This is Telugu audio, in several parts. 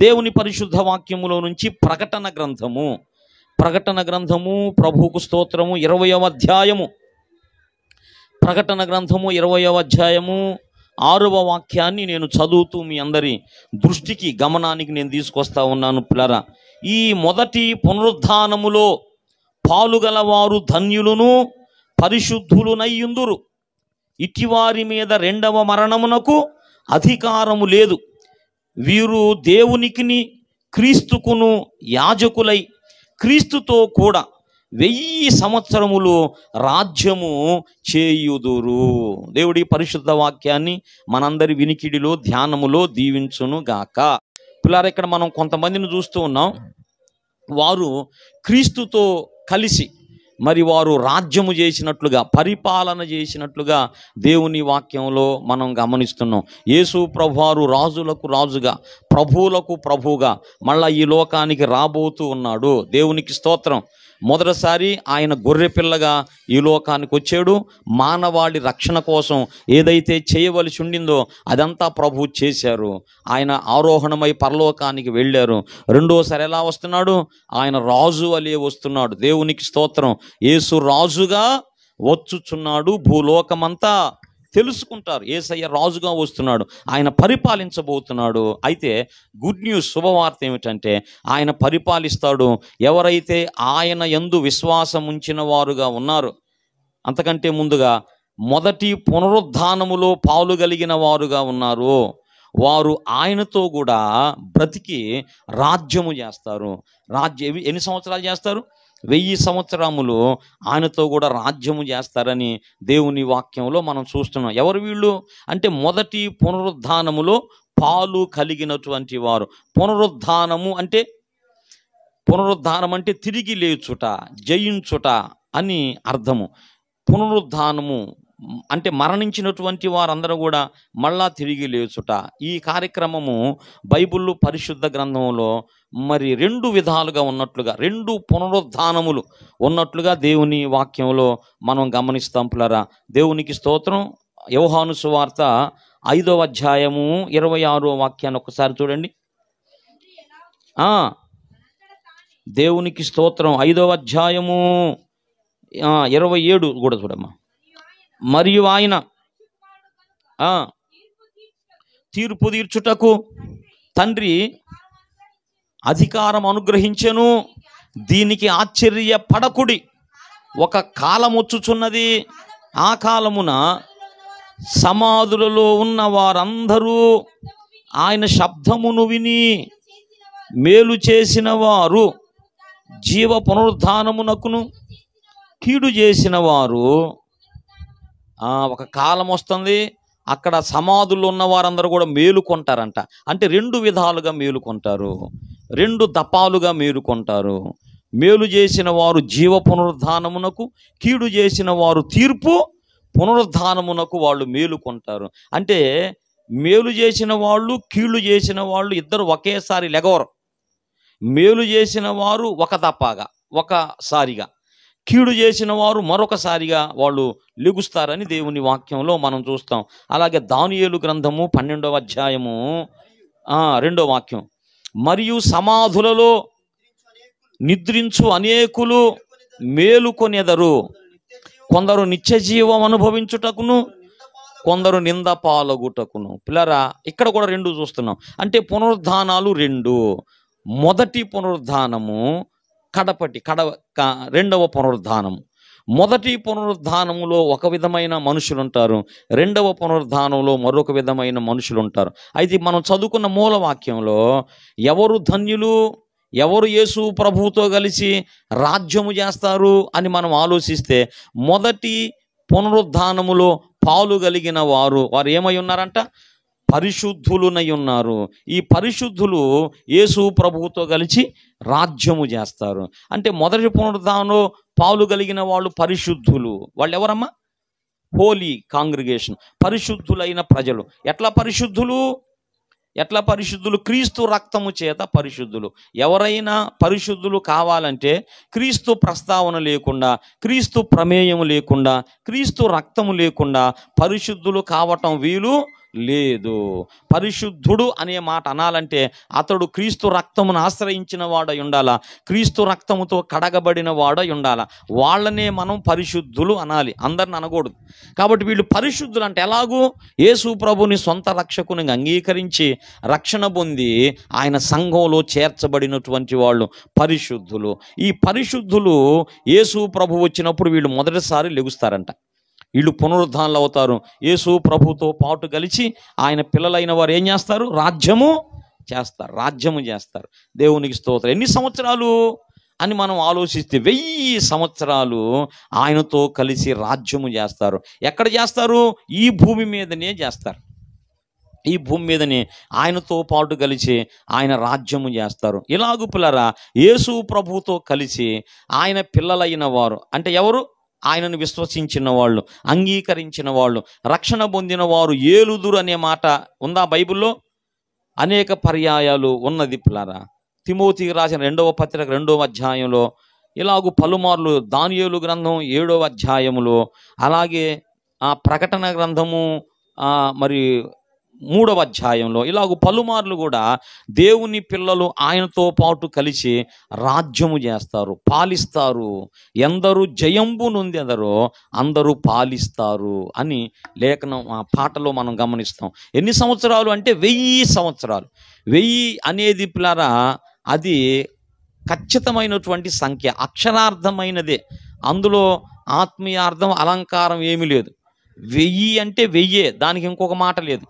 దేవుని పరిశుద్ధ వాక్యములో నుంచి ప్రకటన గ్రంథము ప్రకటన గ్రంథము ప్రభువుకు స్తోత్రము ఇరవయవ అధ్యాయము ప్రకటన గ్రంథము ఇరవయవ అధ్యాయము ఆరవ వాక్యాన్ని నేను చదువుతూ మీ అందరి దృష్టికి గమనానికి నేను తీసుకొస్తా ఉన్నాను పిల్లరా ఈ మొదటి పునరుద్ధానములో పాలుగలవారు ధన్యులను పరిశుద్ధులునయ్యుందురు ఇటివారి మీద రెండవ మరణమునకు అధికారము లేదు వీరు దేవునికిని క్రీస్తుకును యాజకులై క్రీస్తుతో కూడా వెయ్యి సంవత్సరములు రాజ్యము చేయుదురు దేవుడి పరిశుద్ధ వాక్యాన్ని మనందరి వినికిడిలో ధ్యానములో దీవించును గాక పిల్లారు ఇక్కడ మనం కొంతమందిని చూస్తూ ఉన్నాం వారు క్రీస్తుతో కలిసి మరి వారు రాజ్యము చేసినట్లుగా పరిపాలన చేసినట్లుగా దేవుని వాక్యంలో మనం గమనిస్తున్నాం యేసు ప్రభువారు రాజులకు రాజుగా ప్రభువులకు ప్రభువుగా మళ్ళా ఈ లోకానికి రాబోతూ ఉన్నాడు దేవునికి స్తోత్రం మొదటిసారి ఆయన గొర్రె పిల్లగా ఈ లోకానికి వచ్చాడు మానవాళి రక్షణ కోసం ఏదైతే చేయవలసి ఉండిందో అదంతా ప్రభు చేశారు ఆయన ఆరోహణమై పరలోకానికి వెళ్ళారు రెండోసారి ఎలా వస్తున్నాడు ఆయన రాజు అలే వస్తున్నాడు దేవునికి స్తోత్రం యేసు రాజుగా వచ్చుచున్నాడు భూలోకమంతా తెలుసుకుంటారు ఏసయ్య రాజుగా వస్తున్నాడు ఆయన పరిపాలించబోతున్నాడు అయితే గుడ్ న్యూస్ శుభవార్త ఏమిటంటే ఆయన పరిపాలిస్తాడు ఎవరైతే ఆయన ఎందు విశ్వాసం ఉంచిన వారుగా ఉన్నారు అంతకంటే ముందుగా మొదటి పునరుద్ధానములో పాలు కలిగిన వారుగా ఉన్నారు వారు ఆయనతో కూడా బ్రతికి రాజ్యము చేస్తారు రాజ్య ఎన్ని సంవత్సరాలు చేస్తారు వెయ్యి సంవత్సరములు ఆయనతో కూడా రాజ్యము చేస్తారని దేవుని వాక్యంలో మనం చూస్తున్నాం ఎవరు వీళ్ళు అంటే మొదటి పునరుద్ధానములో పాలు కలిగినటువంటి వారు పునరుద్ధానము అంటే పునరుద్ధానం అంటే తిరిగి లేచుట జయించుట అని అర్థము పునరుద్ధానము అంటే మరణించినటువంటి వారందరూ కూడా మళ్ళా తిరిగి లేచుట ఈ కార్యక్రమము బైబిల్ పరిశుద్ధ గ్రంథంలో మరి రెండు విధాలుగా ఉన్నట్లుగా రెండు పునరుద్ధానములు ఉన్నట్లుగా దేవుని వాక్యంలో మనం గమనిస్తాం పిల్లరా దేవునికి స్తోత్రం యోహాను వార్త ఐదవ అధ్యాయము ఇరవై ఆరో వాక్యాన్ని ఒకసారి చూడండి దేవునికి స్తోత్రం ఐదవ అధ్యాయము ఇరవై ఏడు కూడా చూడమ్మా మరియు ఆయన తీర్పు తీర్చుటకు తండ్రి అధికారం అనుగ్రహించెను దీనికి ఆశ్చర్య పడకుడి ఒక కాలముచ్చుచున్నది ఆ కాలమున సమాధులలో ఉన్న వారందరూ ఆయన శబ్దమును విని మేలు చేసిన వారు జీవ పునరుద్ధానమునకును కీడు చేసిన వారు ఒక కాలం వస్తుంది అక్కడ సమాధులు ఉన్న వారందరూ కూడా మేలుకొంటారంట అంటే రెండు విధాలుగా మేలుకొంటారు రెండు దపాలుగా మేలుకొంటారు మేలు చేసిన వారు జీవ పునరుద్ధానమునకు కీడు చేసిన వారు తీర్పు పునరుద్ధానమునకు వాళ్ళు మేలుకొంటారు అంటే మేలు చేసిన వాళ్ళు కీళ్ళు చేసిన వాళ్ళు ఇద్దరు ఒకేసారి లెగవరు మేలు చేసిన వారు ఒక దప్పాగా ఒకసారిగా కీడు చేసిన వారు మరొకసారిగా వాళ్ళు లిగుస్తారని దేవుని వాక్యంలో మనం చూస్తాం అలాగే దానియేలు గ్రంథము పన్నెండవ అధ్యాయము రెండో వాక్యం మరియు సమాధులలో నిద్రించు అనేకులు మేలుకొనెదరు కొందరు నిత్య జీవం అనుభవించుటకును కొందరు నింద పాలగుటకును పిల్లరా ఇక్కడ కూడా రెండు చూస్తున్నాం అంటే పునరుద్ధానాలు రెండు మొదటి పునరుద్ధానము కడపటి కడ రెండవ పునరుద్ధానము మొదటి పునరుద్ధానములో ఒక విధమైన మనుషులు ఉంటారు రెండవ పునరుద్ధానంలో మరొక విధమైన మనుషులు ఉంటారు అయితే మనం చదువుకున్న మూలవాక్యంలో ఎవరు ధన్యులు ఎవరు యేసు ప్రభువుతో కలిసి రాజ్యము చేస్తారు అని మనం ఆలోచిస్తే మొదటి పునరుద్ధానములో పాలు కలిగిన వారు వారు ఏమై ఉన్నారంట పరిశుద్ధులునై ఉన్నారు ఈ పరిశుద్ధులు యేసు ప్రభువుతో కలిసి రాజ్యము చేస్తారు అంటే మొదటి పునరుద్ధానంలో పాలు కలిగిన వాళ్ళు పరిశుద్ధులు వాళ్ళు ఎవరమ్మా హోలీ కాంగ్రిగేషన్ పరిశుద్ధులైన ప్రజలు ఎట్లా పరిశుద్ధులు ఎట్లా పరిశుద్ధులు క్రీస్తు రక్తము చేత పరిశుద్ధులు ఎవరైనా పరిశుద్ధులు కావాలంటే క్రీస్తు ప్రస్తావన లేకుండా క్రీస్తు ప్రమేయం లేకుండా క్రీస్తు రక్తము లేకుండా పరిశుద్ధులు కావటం వీలు లేదు పరిశుద్ధుడు అనే మాట అనాలంటే అతడు క్రీస్తు రక్తమును ఆశ్రయించిన వాడై ఉండాల క్రీస్తు రక్తముతో కడగబడిన వాడై ఉండాల వాళ్ళనే మనం పరిశుద్ధులు అనాలి అందరిని అనకూడదు కాబట్టి వీళ్ళు పరిశుద్ధులు అంటే ఎలాగూ యేసు ప్రభుని సొంత రక్షకుని అంగీకరించి రక్షణ పొంది ఆయన సంఘంలో చేర్చబడినటువంటి వాళ్ళు పరిశుద్ధులు ఈ పరిశుద్ధులు యేసు ప్రభు వచ్చినప్పుడు వీళ్ళు మొదటిసారి లెగుస్తారంట వీళ్ళు పునరుద్ధానులు అవుతారు యేసు ప్రభుతో పాటు కలిసి ఆయన పిల్లలైన వారు ఏం చేస్తారు రాజ్యము చేస్తారు రాజ్యము చేస్తారు దేవునికి స్తోత్రం ఎన్ని సంవత్సరాలు అని మనం ఆలోచిస్తే వెయ్యి సంవత్సరాలు ఆయనతో కలిసి రాజ్యము చేస్తారు ఎక్కడ చేస్తారు ఈ భూమి మీదనే చేస్తారు ఈ భూమి మీదని ఆయనతో పాటు కలిసి ఆయన రాజ్యము చేస్తారు ఇలాగు పిల్లరా యేసు ప్రభుతో కలిసి ఆయన పిల్లలైన వారు అంటే ఎవరు ఆయనను విశ్వసించిన వాళ్ళు అంగీకరించిన వాళ్ళు రక్షణ పొందిన వారు ఏలుదురు అనే మాట ఉందా బైబుల్లో అనేక పర్యాయాలు ఉన్నది పిల్లరా తిమోతికి రాసిన రెండవ పత్రిక రెండవ అధ్యాయంలో ఇలాగు పలుమార్లు దానియోలు గ్రంథం ఏడవ అధ్యాయములో అలాగే ఆ ప్రకటన గ్రంథము మరి మూడవ అధ్యాయంలో ఇలాగ పలుమార్లు కూడా దేవుని పిల్లలు ఆయనతో పాటు కలిసి రాజ్యము చేస్తారు పాలిస్తారు ఎందరూ జయంబు ఎందరో అందరూ పాలిస్తారు అని లేఖనం ఆ పాటలో మనం గమనిస్తాం ఎన్ని సంవత్సరాలు అంటే వెయ్యి సంవత్సరాలు వెయ్యి అనేది పిల్లరా అది ఖచ్చితమైనటువంటి సంఖ్య అక్షరార్థమైనదే అందులో ఆత్మీయార్థం అలంకారం ఏమీ లేదు వెయ్యి అంటే వెయ్యే దానికి ఇంకొక మాట లేదు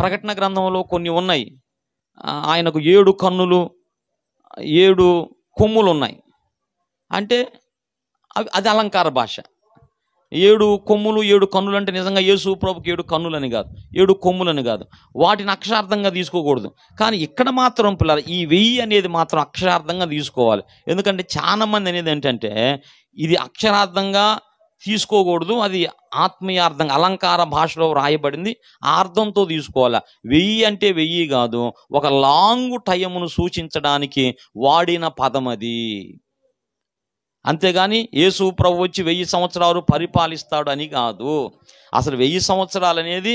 ప్రకటన గ్రంథంలో కొన్ని ఉన్నాయి ఆయనకు ఏడు కన్నులు ఏడు కొమ్ములు ఉన్నాయి అంటే అవి అది అలంకార భాష ఏడు కొమ్ములు ఏడు కన్నులు అంటే నిజంగా యేసు ప్రభుకి ఏడు కన్నులని కాదు ఏడు కొమ్ములని కాదు వాటిని అక్షరార్థంగా తీసుకోకూడదు కానీ ఇక్కడ మాత్రం పిల్లలు ఈ వెయ్యి అనేది మాత్రం అక్షరార్థంగా తీసుకోవాలి ఎందుకంటే చాలామంది అనేది ఏంటంటే ఇది అక్షరార్థంగా తీసుకోకూడదు అది ఆత్మీయార్థం అలంకార భాషలో వ్రాయబడింది అర్థంతో తీసుకోవాలి వెయ్యి అంటే వెయ్యి కాదు ఒక లాంగ్ టైమును సూచించడానికి వాడిన పదం అది అంతేగాని యేసు ప్రభు వచ్చి వెయ్యి సంవత్సరాలు పరిపాలిస్తాడు అని కాదు అసలు వెయ్యి సంవత్సరాలు అనేది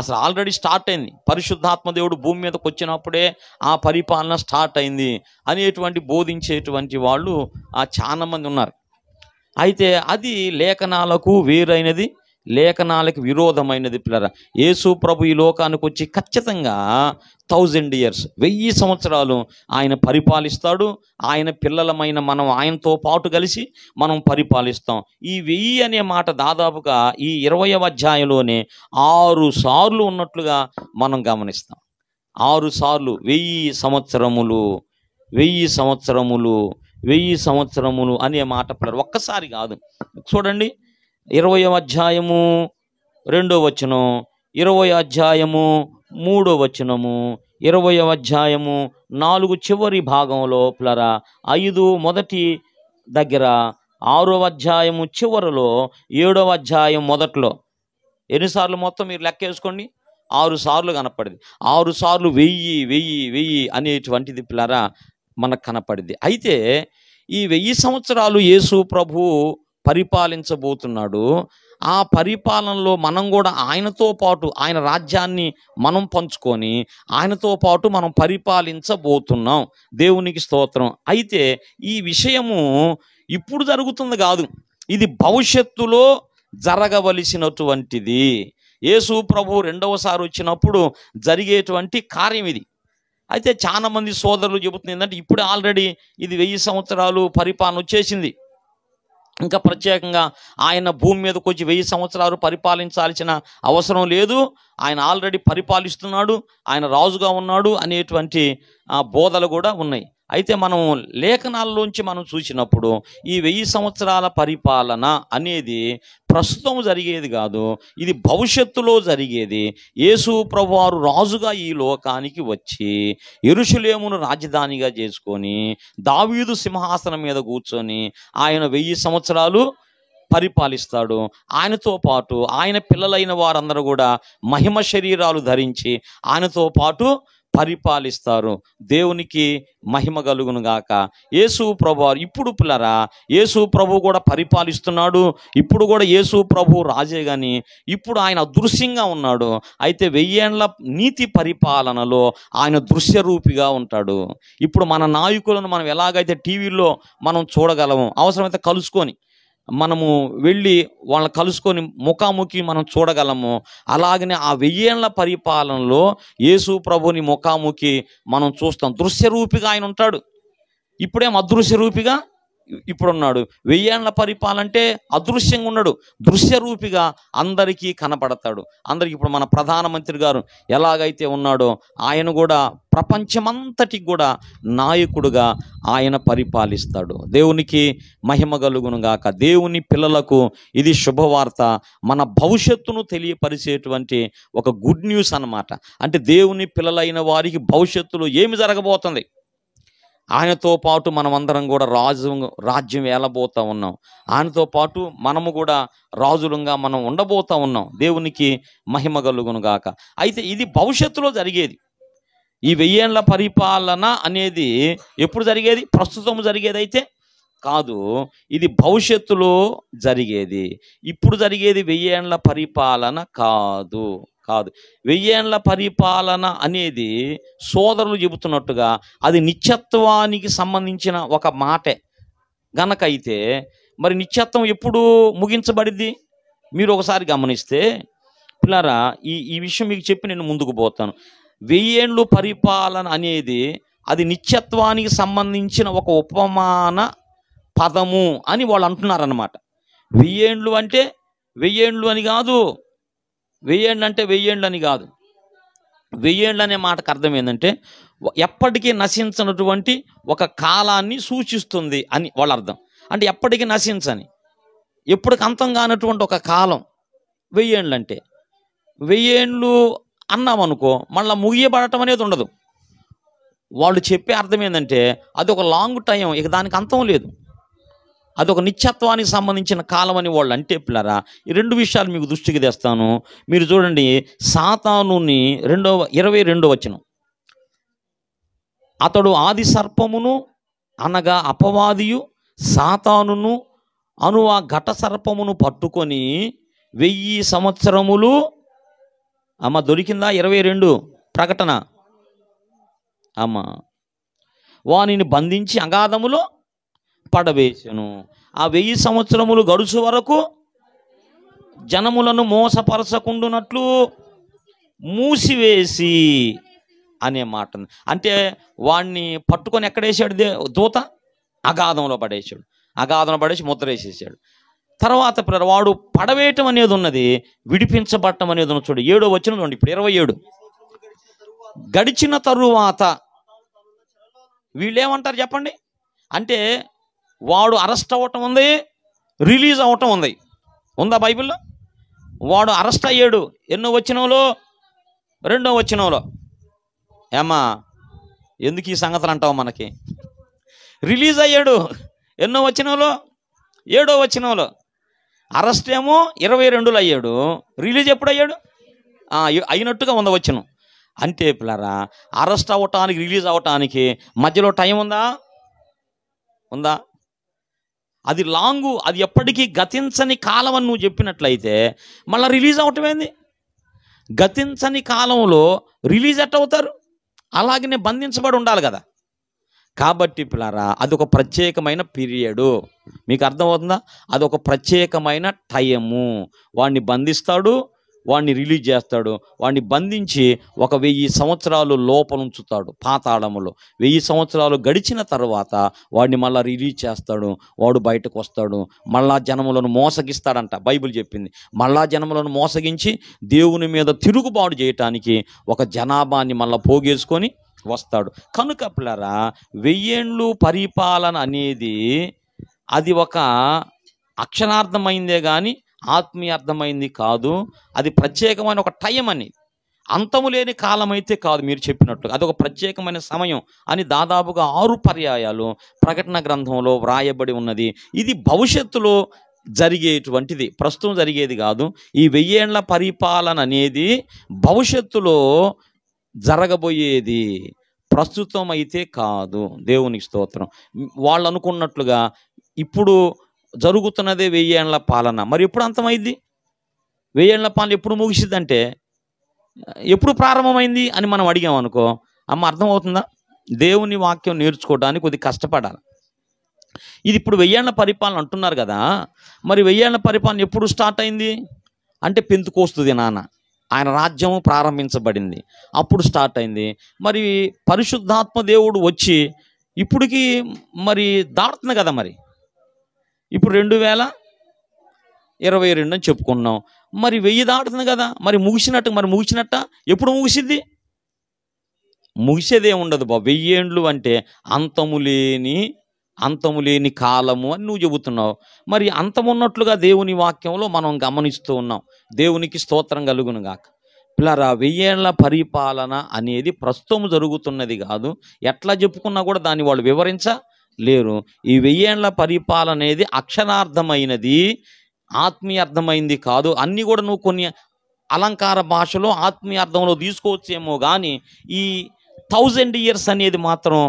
అసలు ఆల్రెడీ స్టార్ట్ అయింది పరిశుద్ధాత్మ దేవుడు భూమి మీదకి వచ్చినప్పుడే ఆ పరిపాలన స్టార్ట్ అయింది అనేటువంటి బోధించేటువంటి వాళ్ళు చాలా మంది ఉన్నారు అయితే అది లేఖనాలకు వేరైనది లేఖనాలకు విరోధమైనది పిల్లరా యేసు ప్రభు ఈ లోకానికి వచ్చి ఖచ్చితంగా థౌజండ్ ఇయర్స్ వెయ్యి సంవత్సరాలు ఆయన పరిపాలిస్తాడు ఆయన పిల్లలమైన మనం ఆయనతో పాటు కలిసి మనం పరిపాలిస్తాం ఈ వెయ్యి అనే మాట దాదాపుగా ఈ ఇరవయవ అధ్యాయంలోనే ఆరు సార్లు ఉన్నట్లుగా మనం గమనిస్తాం ఆరు సార్లు వెయ్యి సంవత్సరములు వెయ్యి సంవత్సరములు వెయ్యి సంవత్సరములు అనే మాట పిల్లరు ఒక్కసారి కాదు చూడండి ఇరవై అధ్యాయము రెండో వచనం ఇరవై అధ్యాయము మూడో వచనము ఇరవై అధ్యాయము నాలుగు చివరి భాగంలో పిల్లరా ఐదు మొదటి దగ్గర ఆరో అధ్యాయము చివరిలో ఏడవ అధ్యాయం మొదట్లో ఎన్నిసార్లు మొత్తం మీరు లెక్క వేసుకోండి ఆరు సార్లు కనపడింది ఆరు సార్లు వెయ్యి వెయ్యి వెయ్యి అనేటువంటిది పిల్లరా మనకు కనపడింది అయితే ఈ వెయ్యి సంవత్సరాలు యేసు ప్రభు పరిపాలించబోతున్నాడు ఆ పరిపాలనలో మనం కూడా ఆయనతో పాటు ఆయన రాజ్యాన్ని మనం పంచుకొని ఆయనతో పాటు మనం పరిపాలించబోతున్నాం దేవునికి స్తోత్రం అయితే ఈ విషయము ఇప్పుడు జరుగుతుంది కాదు ఇది భవిష్యత్తులో జరగవలసినటువంటిది యేసు ప్రభు రెండవసారి వచ్చినప్పుడు జరిగేటువంటి కార్యం ఇది అయితే చాలామంది సోదరులు చెబుతుంది ఏంటంటే ఇప్పుడు ఆల్రెడీ ఇది వెయ్యి సంవత్సరాలు పరిపాలన వచ్చేసింది ఇంకా ప్రత్యేకంగా ఆయన భూమి మీదకి వచ్చి వెయ్యి సంవత్సరాలు పరిపాలించాల్సిన అవసరం లేదు ఆయన ఆల్రెడీ పరిపాలిస్తున్నాడు ఆయన రాజుగా ఉన్నాడు అనేటువంటి బోధలు కూడా ఉన్నాయి అయితే మనం లేఖనాల్లోంచి మనం చూసినప్పుడు ఈ వెయ్యి సంవత్సరాల పరిపాలన అనేది ప్రస్తుతం జరిగేది కాదు ఇది భవిష్యత్తులో జరిగేది యేసు ప్రభువారు రాజుగా ఈ లోకానికి వచ్చి ఎరుషులేమును రాజధానిగా చేసుకొని దావీదు సింహాసనం మీద కూర్చొని ఆయన వెయ్యి సంవత్సరాలు పరిపాలిస్తాడు ఆయనతో పాటు ఆయన పిల్లలైన వారందరూ కూడా మహిమ శరీరాలు ధరించి ఆయనతో పాటు పరిపాలిస్తారు దేవునికి మహిమ కలుగును గాక యేసు ప్రభు ఇప్పుడు పిల్లరా యేసు ప్రభు కూడా పరిపాలిస్తున్నాడు ఇప్పుడు కూడా యేసు ప్రభు రాజే గాని ఇప్పుడు ఆయన దృశ్యంగా ఉన్నాడు అయితే వెయ్యేండ్ల నీతి పరిపాలనలో ఆయన దృశ్యరూపిగా ఉంటాడు ఇప్పుడు మన నాయకులను మనం ఎలాగైతే టీవీలో మనం చూడగలము అవసరమైతే కలుసుకొని మనము వెళ్ళి వాళ్ళని కలుసుకొని ముఖాముఖి మనం చూడగలము అలాగనే ఆ వెయ్యేళ్ల పరిపాలనలో యేసు ప్రభుని ముఖాముఖి మనం చూస్తాం దృశ్యరూపిగా ఆయన ఉంటాడు ఇప్పుడేం అదృశ్యరూపిగా ఇప్పుడున్నాడు వెయ్యేళ్ల పరిపాలంటే అదృశ్యంగా ఉన్నాడు దృశ్యరూపిగా అందరికీ కనపడతాడు అందరికి ఇప్పుడు మన ప్రధానమంత్రి గారు ఎలాగైతే ఉన్నాడో ఆయన కూడా ప్రపంచమంతటికి కూడా నాయకుడుగా ఆయన పరిపాలిస్తాడు దేవునికి మహిమ గాక దేవుని పిల్లలకు ఇది శుభవార్త మన భవిష్యత్తును తెలియపరిచేటువంటి ఒక గుడ్ న్యూస్ అనమాట అంటే దేవుని పిల్లలైన వారికి భవిష్యత్తులో ఏమి జరగబోతుంది ఆయనతో పాటు మనమందరం కూడా రాజు రాజ్యం ఏలబోతా ఉన్నాం ఆయనతో పాటు మనము కూడా రాజులంగా మనం ఉండబోతా ఉన్నాం దేవునికి మహిమ గాక అయితే ఇది భవిష్యత్తులో జరిగేది ఈ వెయ్యేళ్ల పరిపాలన అనేది ఎప్పుడు జరిగేది ప్రస్తుతం జరిగేది అయితే కాదు ఇది భవిష్యత్తులో జరిగేది ఇప్పుడు జరిగేది వెయ్యేళ్ల పరిపాలన కాదు కాదు వెయ్యేళ్ల పరిపాలన అనేది సోదరులు చెబుతున్నట్టుగా అది నిత్యత్వానికి సంబంధించిన ఒక మాటే గనకైతే మరి నిత్యత్వం ఎప్పుడు ముగించబడింది మీరు ఒకసారి గమనిస్తే పిల్లరా ఈ ఈ విషయం మీకు చెప్పి నేను ముందుకు పోతాను వెయ్యేండ్లు పరిపాలన అనేది అది నిత్యత్వానికి సంబంధించిన ఒక ఉపమాన పదము అని వాళ్ళు అంటున్నారన్నమాట వెయ్యేండ్లు అంటే వెయ్యేండ్లు అని కాదు వెయ్యండి అంటే వెయ్యండి అని కాదు వెయ్యండి అనే మాటకు అర్థం ఏంటంటే ఎప్పటికీ నశించినటువంటి ఒక కాలాన్ని సూచిస్తుంది అని వాళ్ళ అర్థం అంటే ఎప్పటికీ నశించని ఎప్పటికి అంతం కానటువంటి ఒక కాలం వెయ్యేండ్లు అంటే వెయ్యేళ్ళు అన్నామనుకో మళ్ళీ ముగియబడటం అనేది ఉండదు వాళ్ళు చెప్పే అర్థం ఏంటంటే అది ఒక లాంగ్ టైం ఇక దానికి అంతం లేదు అదొక నిత్యత్వానికి సంబంధించిన కాలం అని వాళ్ళు అంటే పిల్లరా ఈ రెండు విషయాలు మీకు దృష్టికి తెస్తాను మీరు చూడండి సాతానుని రెండవ ఇరవై రెండో వచ్చిన అతడు ఆది సర్పమును అనగా అపవాదియు సాతానును అను ఆ ఘట సర్పమును పట్టుకొని వెయ్యి సంవత్సరములు అమ్మ దొరికిందా ఇరవై రెండు ప్రకటన అమ్మ వానిని బంధించి అగాధములో పడవేశను ఆ వెయ్యి సంవత్సరములు గడుచు వరకు జనములను మోసపరచకుండునట్లు మూసివేసి అనే మాట అంటే వాణ్ణి పట్టుకొని ఎక్కడేసాడు దే దూత అగాధంలో పడేసాడు అగాధంలో పడేసి ముద్రేసేసాడు తర్వాత వాడు పడవేయటం అనేది ఉన్నది విడిపించబట్టం అనేది ఉన్నది చూడు ఏడో వచ్చిన చూడండి ఇప్పుడు ఇరవై ఏడు గడిచిన తరువాత వీళ్ళు ఏమంటారు చెప్పండి అంటే వాడు అరెస్ట్ అవ్వటం ఉంది రిలీజ్ అవ్వటం ఉంది ఉందా బైబిల్లో వాడు అరెస్ట్ అయ్యాడు ఎన్నో వచ్చినంలో రెండో వచ్చినంలో ఏమా ఎందుకు ఈ సంగతులు అంటావు మనకి రిలీజ్ అయ్యాడు ఎన్నో వచ్చినంలో ఏడో వచ్చినంలో అరెస్ట్ ఏమో ఇరవై రెండులో అయ్యాడు రిలీజ్ ఎప్పుడు అయ్యాడు అయినట్టుగా ఉంద వచ్చును అంతే పిల్లరా అరెస్ట్ అవ్వటానికి రిలీజ్ అవ్వటానికి మధ్యలో టైం ఉందా ఉందా అది లాంగు అది ఎప్పటికీ గతించని కాలం అని నువ్వు చెప్పినట్లయితే మళ్ళీ రిలీజ్ అవటమేంది గతించని కాలంలో రిలీజ్ ఎట్ అవుతారు అలాగనే బంధించబడి ఉండాలి కదా కాబట్టి పిల్లరా ఒక ప్రత్యేకమైన పీరియడు మీకు అర్థమవుతుందా అదొక ప్రత్యేకమైన టైము వాడిని బంధిస్తాడు వాడిని రిలీజ్ చేస్తాడు వాడిని బంధించి ఒక వెయ్యి సంవత్సరాలు లోపలుంచుతాడు పాతాళములు వెయ్యి సంవత్సరాలు గడిచిన తర్వాత వాడిని మళ్ళీ రిలీజ్ చేస్తాడు వాడు బయటకు వస్తాడు మళ్ళా జనములను మోసగిస్తాడంట బైబిల్ చెప్పింది మళ్ళా జనములను మోసగించి దేవుని మీద తిరుగుబాటు చేయటానికి ఒక జనాభాన్ని మళ్ళీ పోగేసుకొని వస్తాడు కనుక పిల్లరా వెయ్యేండ్లు పరిపాలన అనేది అది ఒక అక్షరార్థమైందే కానీ ఆత్మీయ అర్థమైంది కాదు అది ప్రత్యేకమైన ఒక టైం అని అంతము లేని కాలం అయితే కాదు మీరు అది ఒక ప్రత్యేకమైన సమయం అని దాదాపుగా ఆరు పర్యాయాలు ప్రకటన గ్రంథంలో వ్రాయబడి ఉన్నది ఇది భవిష్యత్తులో జరిగేటువంటిది ప్రస్తుతం జరిగేది కాదు ఈ వెయ్యేండ్ల పరిపాలన అనేది భవిష్యత్తులో జరగబోయేది ప్రస్తుతం అయితే కాదు దేవునికి స్తోత్రం వాళ్ళు అనుకున్నట్లుగా ఇప్పుడు జరుగుతున్నదే వెయ్యి ఏళ్ళ పాలన మరి ఎప్పుడు అంతమైంది ఏళ్ల పాలన ఎప్పుడు ముగిసిద్దంటే ఎప్పుడు ప్రారంభమైంది అని మనం అడిగాం అనుకో అమ్మ అర్థమవుతుందా దేవుని వాక్యం నేర్చుకోవడానికి కొద్ది కష్టపడాలి ఇది ఇప్పుడు వెయ్యేళ్ల పరిపాలన అంటున్నారు కదా మరి వెయ్యేళ్ల పరిపాలన ఎప్పుడు స్టార్ట్ అయింది అంటే పెంతుకోస్తుంది నాన్న ఆయన రాజ్యము ప్రారంభించబడింది అప్పుడు స్టార్ట్ అయింది మరి పరిశుద్ధాత్మ దేవుడు వచ్చి ఇప్పటికీ మరి దాడుతుంది కదా మరి ఇప్పుడు రెండు వేల ఇరవై రెండు అని చెప్పుకున్నాం మరి వెయ్యి దాటుతుంది కదా మరి ముగిసినట్టు మరి ముగిసినట్ట ఎప్పుడు ముగిసిద్ది ముగిసేదే ఉండదు బా వెయ్యేండ్లు అంటే అంతము లేని అంతము లేని కాలము అని నువ్వు చెబుతున్నావు మరి అంతమున్నట్లుగా దేవుని వాక్యంలో మనం గమనిస్తూ ఉన్నాం దేవునికి స్తోత్రం కలుగును గాక పిల్లరా వెయ్యేళ్ల పరిపాలన అనేది ప్రస్తుతం జరుగుతున్నది కాదు ఎట్లా చెప్పుకున్నా కూడా దాన్ని వాళ్ళు వివరించ లేరు ఈ వెయ్యేండ్ల పరిపాలన అనేది అక్షరార్థమైనది ఆత్మీయార్థమైంది కాదు అన్నీ కూడా నువ్వు కొన్ని అలంకార భాషలో ఆత్మీయార్థంలో తీసుకోవచ్చేమో కానీ ఈ థౌజండ్ ఇయర్స్ అనేది మాత్రం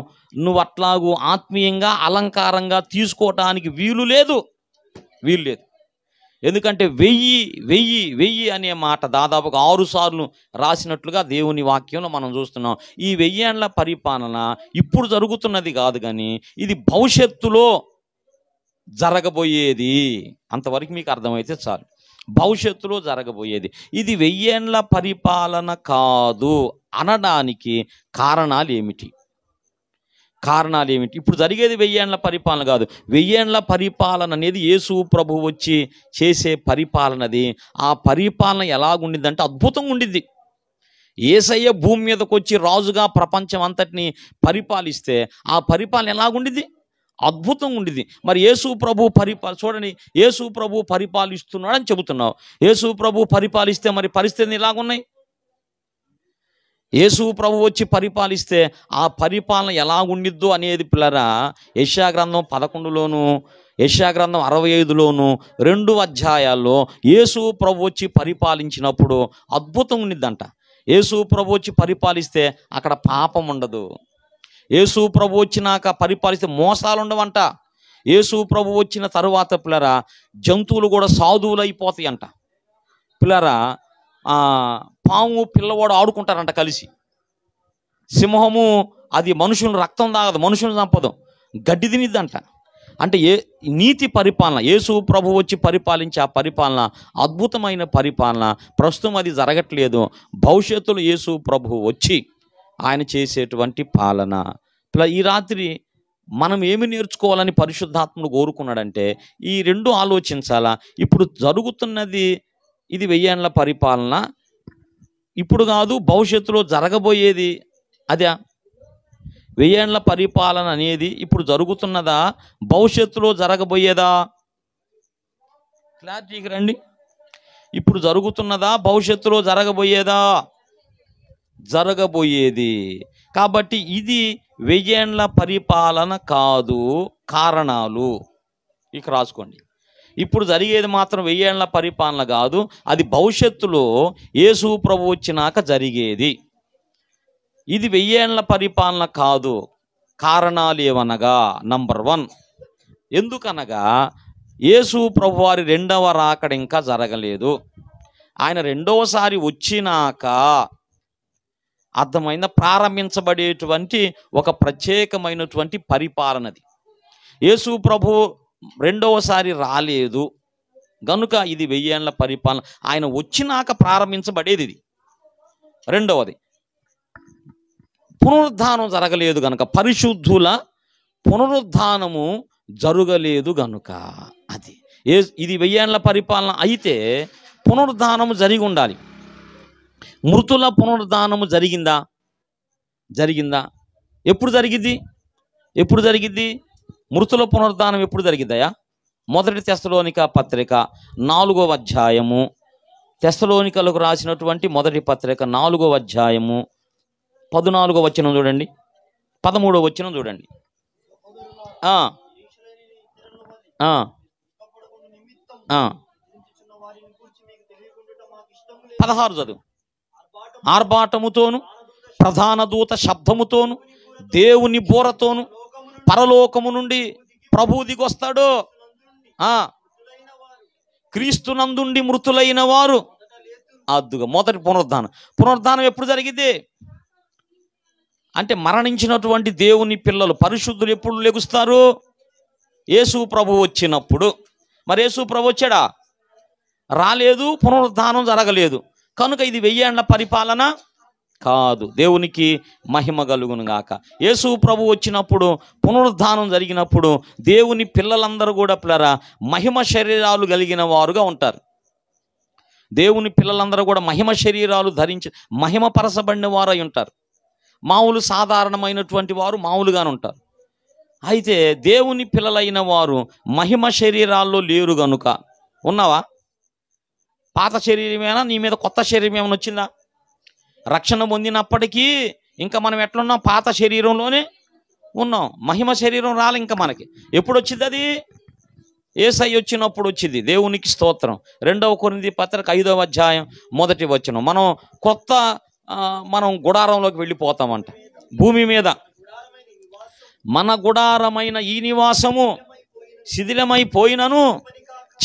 నువ్వు అట్లాగూ ఆత్మీయంగా అలంకారంగా తీసుకోవటానికి వీలు లేదు వీలు లేదు ఎందుకంటే వెయ్యి వెయ్యి వెయ్యి అనే మాట దాదాపుగా ఆరు సార్లు రాసినట్లుగా దేవుని వాక్యంలో మనం చూస్తున్నాం ఈ వెయ్యేండ్ల పరిపాలన ఇప్పుడు జరుగుతున్నది కాదు కానీ ఇది భవిష్యత్తులో జరగబోయేది అంతవరకు మీకు అర్థమైతే చాలు భవిష్యత్తులో జరగబోయేది ఇది వెయ్యేళ్ళ పరిపాలన కాదు అనడానికి కారణాలు ఏమిటి కారణాలు ఏమిటి ఇప్పుడు జరిగేది వెయ్యేండ్ల పరిపాలన కాదు వెయ్యేండ్ల పరిపాలన అనేది యేసు ప్రభు వచ్చి చేసే పరిపాలనది ఆ పరిపాలన ఎలాగుండిందంటే అద్భుతంగా ఉండిద్ది ఏసయ్య భూమి మీదకు వచ్చి రాజుగా ప్రపంచం అంతటిని పరిపాలిస్తే ఆ పరిపాలన ఎలాగుండిద్ది అద్భుతంగా ఉండిది మరి యేసు ప్రభు పరిపాల చూడండి యేసు ప్రభు పరిపాలిస్తున్నాడు అని చెబుతున్నావు యేసు ప్రభు పరిపాలిస్తే మరి పరిస్థితి ఎలాగున్నాయి యేసు ప్రభు వచ్చి పరిపాలిస్తే ఆ పరిపాలన ఎలా ఉండిద్దు అనేది పిల్లరా గ్రంథం పదకొండులోను గ్రంథం అరవై ఐదులోను రెండు అధ్యాయాల్లో యేసు ప్రభు వచ్చి పరిపాలించినప్పుడు అద్భుతం ఉండిద్దంట యేసు ప్రభు వచ్చి పరిపాలిస్తే అక్కడ పాపం ఉండదు యేసు ప్రభు వచ్చినాక పరిపాలిస్తే మోసాలు ఉండవంట యేసు ప్రభు వచ్చిన తరువాత పిల్లరా జంతువులు కూడా సాధువులు అయిపోతాయి అంట పిల్లరా పాము పిల్లవాడు ఆడుకుంటారంట కలిసి సింహము అది మనుషులను రక్తం తాగదు మనుషులను చంపదు గడ్డి తినిద్దంట అంటే ఏ నీతి పరిపాలన యేసు ప్రభు వచ్చి పరిపాలించే ఆ పరిపాలన అద్భుతమైన పరిపాలన ప్రస్తుతం అది జరగట్లేదు భవిష్యత్తులో యేసు ప్రభు వచ్చి ఆయన చేసేటువంటి పాలన ఈ రాత్రి మనం ఏమి నేర్చుకోవాలని పరిశుద్ధాత్ముడు కోరుకున్నాడంటే ఈ రెండు ఆలోచించాలా ఇప్పుడు జరుగుతున్నది ఇది వెయ్యేళ్ళ పరిపాలన ఇప్పుడు కాదు భవిష్యత్తులో జరగబోయేది అదే వెయ్యేళ్ళ పరిపాలన అనేది ఇప్పుడు జరుగుతున్నదా భవిష్యత్తులో జరగబోయేదా క్లారిటీకి రండి ఇప్పుడు జరుగుతున్నదా భవిష్యత్తులో జరగబోయేదా జరగబోయేది కాబట్టి ఇది వెయ్యేళ్ళ పరిపాలన కాదు కారణాలు ఇక రాసుకోండి ఇప్పుడు జరిగేది మాత్రం వెయ్యేళ్ల పరిపాలన కాదు అది భవిష్యత్తులో యేసు ప్రభు వచ్చినాక జరిగేది ఇది వెయ్యేళ్ల పరిపాలన కాదు కారణాలు ఏమనగా నంబర్ వన్ ఎందుకనగా యేసు ప్రభువారి రెండవ రాకడ ఇంకా జరగలేదు ఆయన రెండవసారి వచ్చినాక అర్థమైన ప్రారంభించబడేటువంటి ఒక ప్రత్యేకమైనటువంటి పరిపాలనది యేసు ప్రభు రెండవసారి రాలేదు గనుక ఇది వెయ్యేళ్ల పరిపాలన ఆయన వచ్చినాక ప్రారంభించబడేది ఇది రెండవది పునరుద్ధానం జరగలేదు గనుక పరిశుద్ధుల పునరుద్ధానము జరగలేదు గనుక అది ఏ ఇది వెయ్యేళ్ల పరిపాలన అయితే పునరుద్ధానము జరిగి ఉండాలి మృతుల పునరుద్ధానము జరిగిందా జరిగిందా ఎప్పుడు జరిగింది ఎప్పుడు జరిగింది మృతుల పునరుద్ధానం ఎప్పుడు జరిగిందయా మొదటి తెస్తలోనిక పత్రిక నాలుగవ అధ్యాయము తెస్తలోనికలకు రాసినటువంటి మొదటి పత్రిక నాలుగవ అధ్యాయము పద్నాలుగో వచ్చినం చూడండి పదమూడో వచ్చినం చూడండి పదహారు చదువు ఆర్భాటముతోను ప్రధాన దూత శబ్దముతోను దేవుని బోరతోను పరలోకము నుండి ప్రభు దిగొస్తాడు నందుండి మృతులైన వారు అద్దుగా మొదటి పునరుద్ధానం పునరుద్ధానం ఎప్పుడు జరిగింది అంటే మరణించినటువంటి దేవుని పిల్లలు పరిశుద్ధులు ఎప్పుడు లెగుస్తారు యేసు ప్రభు వచ్చినప్పుడు మరి యేసు ప్రభు వచ్చాడా రాలేదు పునరుద్ధానం జరగలేదు కనుక ఇది వెయ్యేళ్ల పరిపాలన కాదు దేవునికి మహిమ కలుగును గాక యేసు ప్రభు వచ్చినప్పుడు పునరుద్ధానం జరిగినప్పుడు దేవుని పిల్లలందరూ కూడా పిల్లరా మహిమ శరీరాలు కలిగిన వారుగా ఉంటారు దేవుని పిల్లలందరూ కూడా మహిమ శరీరాలు ధరించి మహిమ మహిమపరచబడిన వారై ఉంటారు మామూలు సాధారణమైనటువంటి వారు మామూలుగానే ఉంటారు అయితే దేవుని పిల్లలైన వారు మహిమ శరీరాల్లో లేరు గనుక ఉన్నావా పాత శరీరమేనా నీ మీద కొత్త శరీరం ఏమైనా వచ్చిందా రక్షణ పొందినప్పటికీ ఇంకా మనం ఎట్లున్నాం పాత శరీరంలోనే ఉన్నాం మహిమ శరీరం రాలి ఇంకా మనకి ఎప్పుడు వచ్చింది అది ఏసై వచ్చినప్పుడు వచ్చింది దేవునికి స్తోత్రం రెండవ కొన్ని పత్రిక ఐదవ అధ్యాయం మొదటి వచ్చిన మనం కొత్త మనం గుడారంలోకి వెళ్ళిపోతామంట భూమి మీద మన గుడారమైన ఈ నివాసము శిథిలమైపోయినను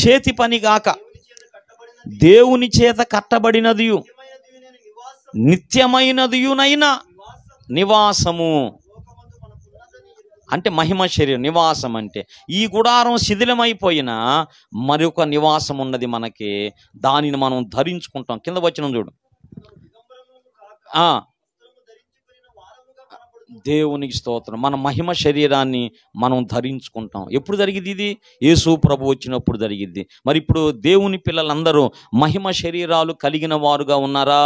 చేతి పని కాక దేవుని చేత కట్టబడినది నిత్యమైనదియునైనా నివాసము అంటే మహిమ శరీరం నివాసం అంటే ఈ గుడారం శిథిలమైపోయిన మరొక నివాసం ఉన్నది మనకి దానిని మనం ధరించుకుంటాం కింద వచ్చిన చూడు దేవునికి స్తోత్రం మన మహిమ శరీరాన్ని మనం ధరించుకుంటాం ఎప్పుడు జరిగింది ఇది యేసు ప్రభు వచ్చినప్పుడు జరిగింది మరి ఇప్పుడు దేవుని పిల్లలందరూ మహిమ శరీరాలు కలిగిన వారుగా ఉన్నారా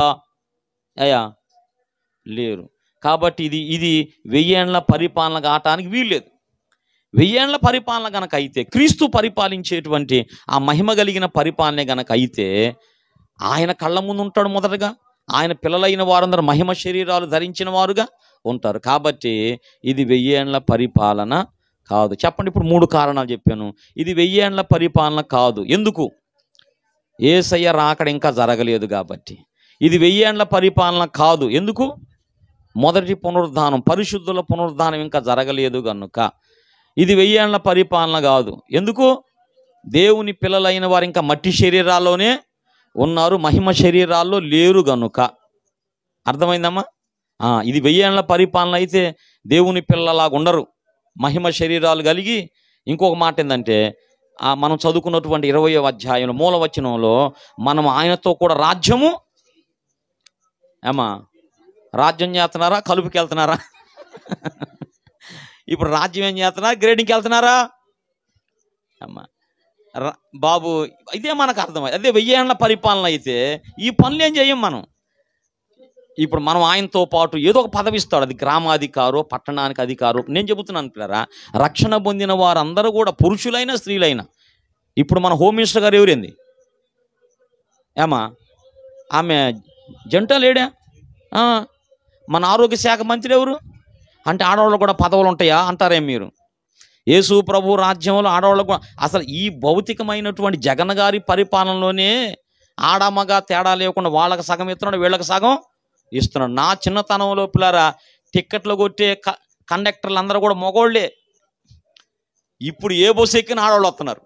అయ్యా లేరు కాబట్టి ఇది ఇది వెయ్యేండ్ల పరిపాలన కావటానికి వీల్లేదు వెయ్యేండ్ల పరిపాలన గనక అయితే క్రీస్తు పరిపాలించేటువంటి ఆ మహిమ కలిగిన పరిపాలన గనక అయితే ఆయన కళ్ళ ముందు ఉంటాడు మొదటగా ఆయన పిల్లలైన వారందరూ మహిమ శరీరాలు ధరించిన వారుగా ఉంటారు కాబట్టి ఇది వెయ్యేండ్ల పరిపాలన కాదు చెప్పండి ఇప్పుడు మూడు కారణాలు చెప్పాను ఇది వెయ్యేండ్ల పరిపాలన కాదు ఎందుకు ఏసయ్య రాకడ ఇంకా జరగలేదు కాబట్టి ఇది వెయ్యేండ్ల పరిపాలన కాదు ఎందుకు మొదటి పునరుద్ధానం పరిశుద్ధుల పునరుద్ధానం ఇంకా జరగలేదు కనుక ఇది వెయ్యేండ్ల పరిపాలన కాదు ఎందుకు దేవుని పిల్లలైన వారు ఇంకా మట్టి శరీరాల్లోనే ఉన్నారు మహిమ శరీరాల్లో లేరు గనుక అర్థమైందమ్మా ఇది వెయ్యేళ్ల పరిపాలన అయితే దేవుని పిల్లలాగా ఉండరు మహిమ శరీరాలు కలిగి ఇంకొక మాట ఏంటంటే మనం చదువుకున్నటువంటి ఇరవయో అధ్యాయంలో మూలవచనంలో మనం ఆయనతో కూడా రాజ్యము ఏమా రాజ్యం చేస్తున్నారా కలుపుకి వెళ్తున్నారా ఇప్పుడు రాజ్యం ఏం చేస్తున్నారా గ్రేడింగ్కి వెళ్తున్నారా అమ్మా బాబు ఇదే మనకు అర్థమైంది అదే వెయ్యి ఏళ్ళ పరిపాలన అయితే ఈ పనులు ఏం చేయం మనం ఇప్పుడు మనం ఆయనతో పాటు ఏదో ఒక పదవి ఇస్తాడు అది గ్రామాధికారు పట్టణానికి అధికారు నేను చెబుతున్నాను పిల్లరా రక్షణ పొందిన వారందరూ కూడా పురుషులైనా స్త్రీలైన ఇప్పుడు మన హోమ్ మినిస్టర్ గారు ఎవరైంది ఏమా ఆమె జంట లేడా మన ఆరోగ్య శాఖ మంత్రి ఎవరు అంటే ఆడవాళ్ళు కూడా పదవులు ఉంటాయా అంటారే మీరు యేసు ప్రభు రాజ్యంలో ఆడవాళ్ళకు అసలు ఈ భౌతికమైనటువంటి జగన్ గారి పరిపాలనలోనే ఆడమగా తేడా లేకుండా వాళ్ళకి సగం ఇస్తున్నాడు వీళ్ళకి సగం ఇస్తున్నాడు నా చిన్నతనంలో పిల్లరా టిక్కెట్లు కొట్టే కండక్టర్లు అందరూ కూడా మగోళ్ళే ఇప్పుడు ఏ బస్సు ఎక్కిన ఆడవాళ్ళు వస్తున్నారు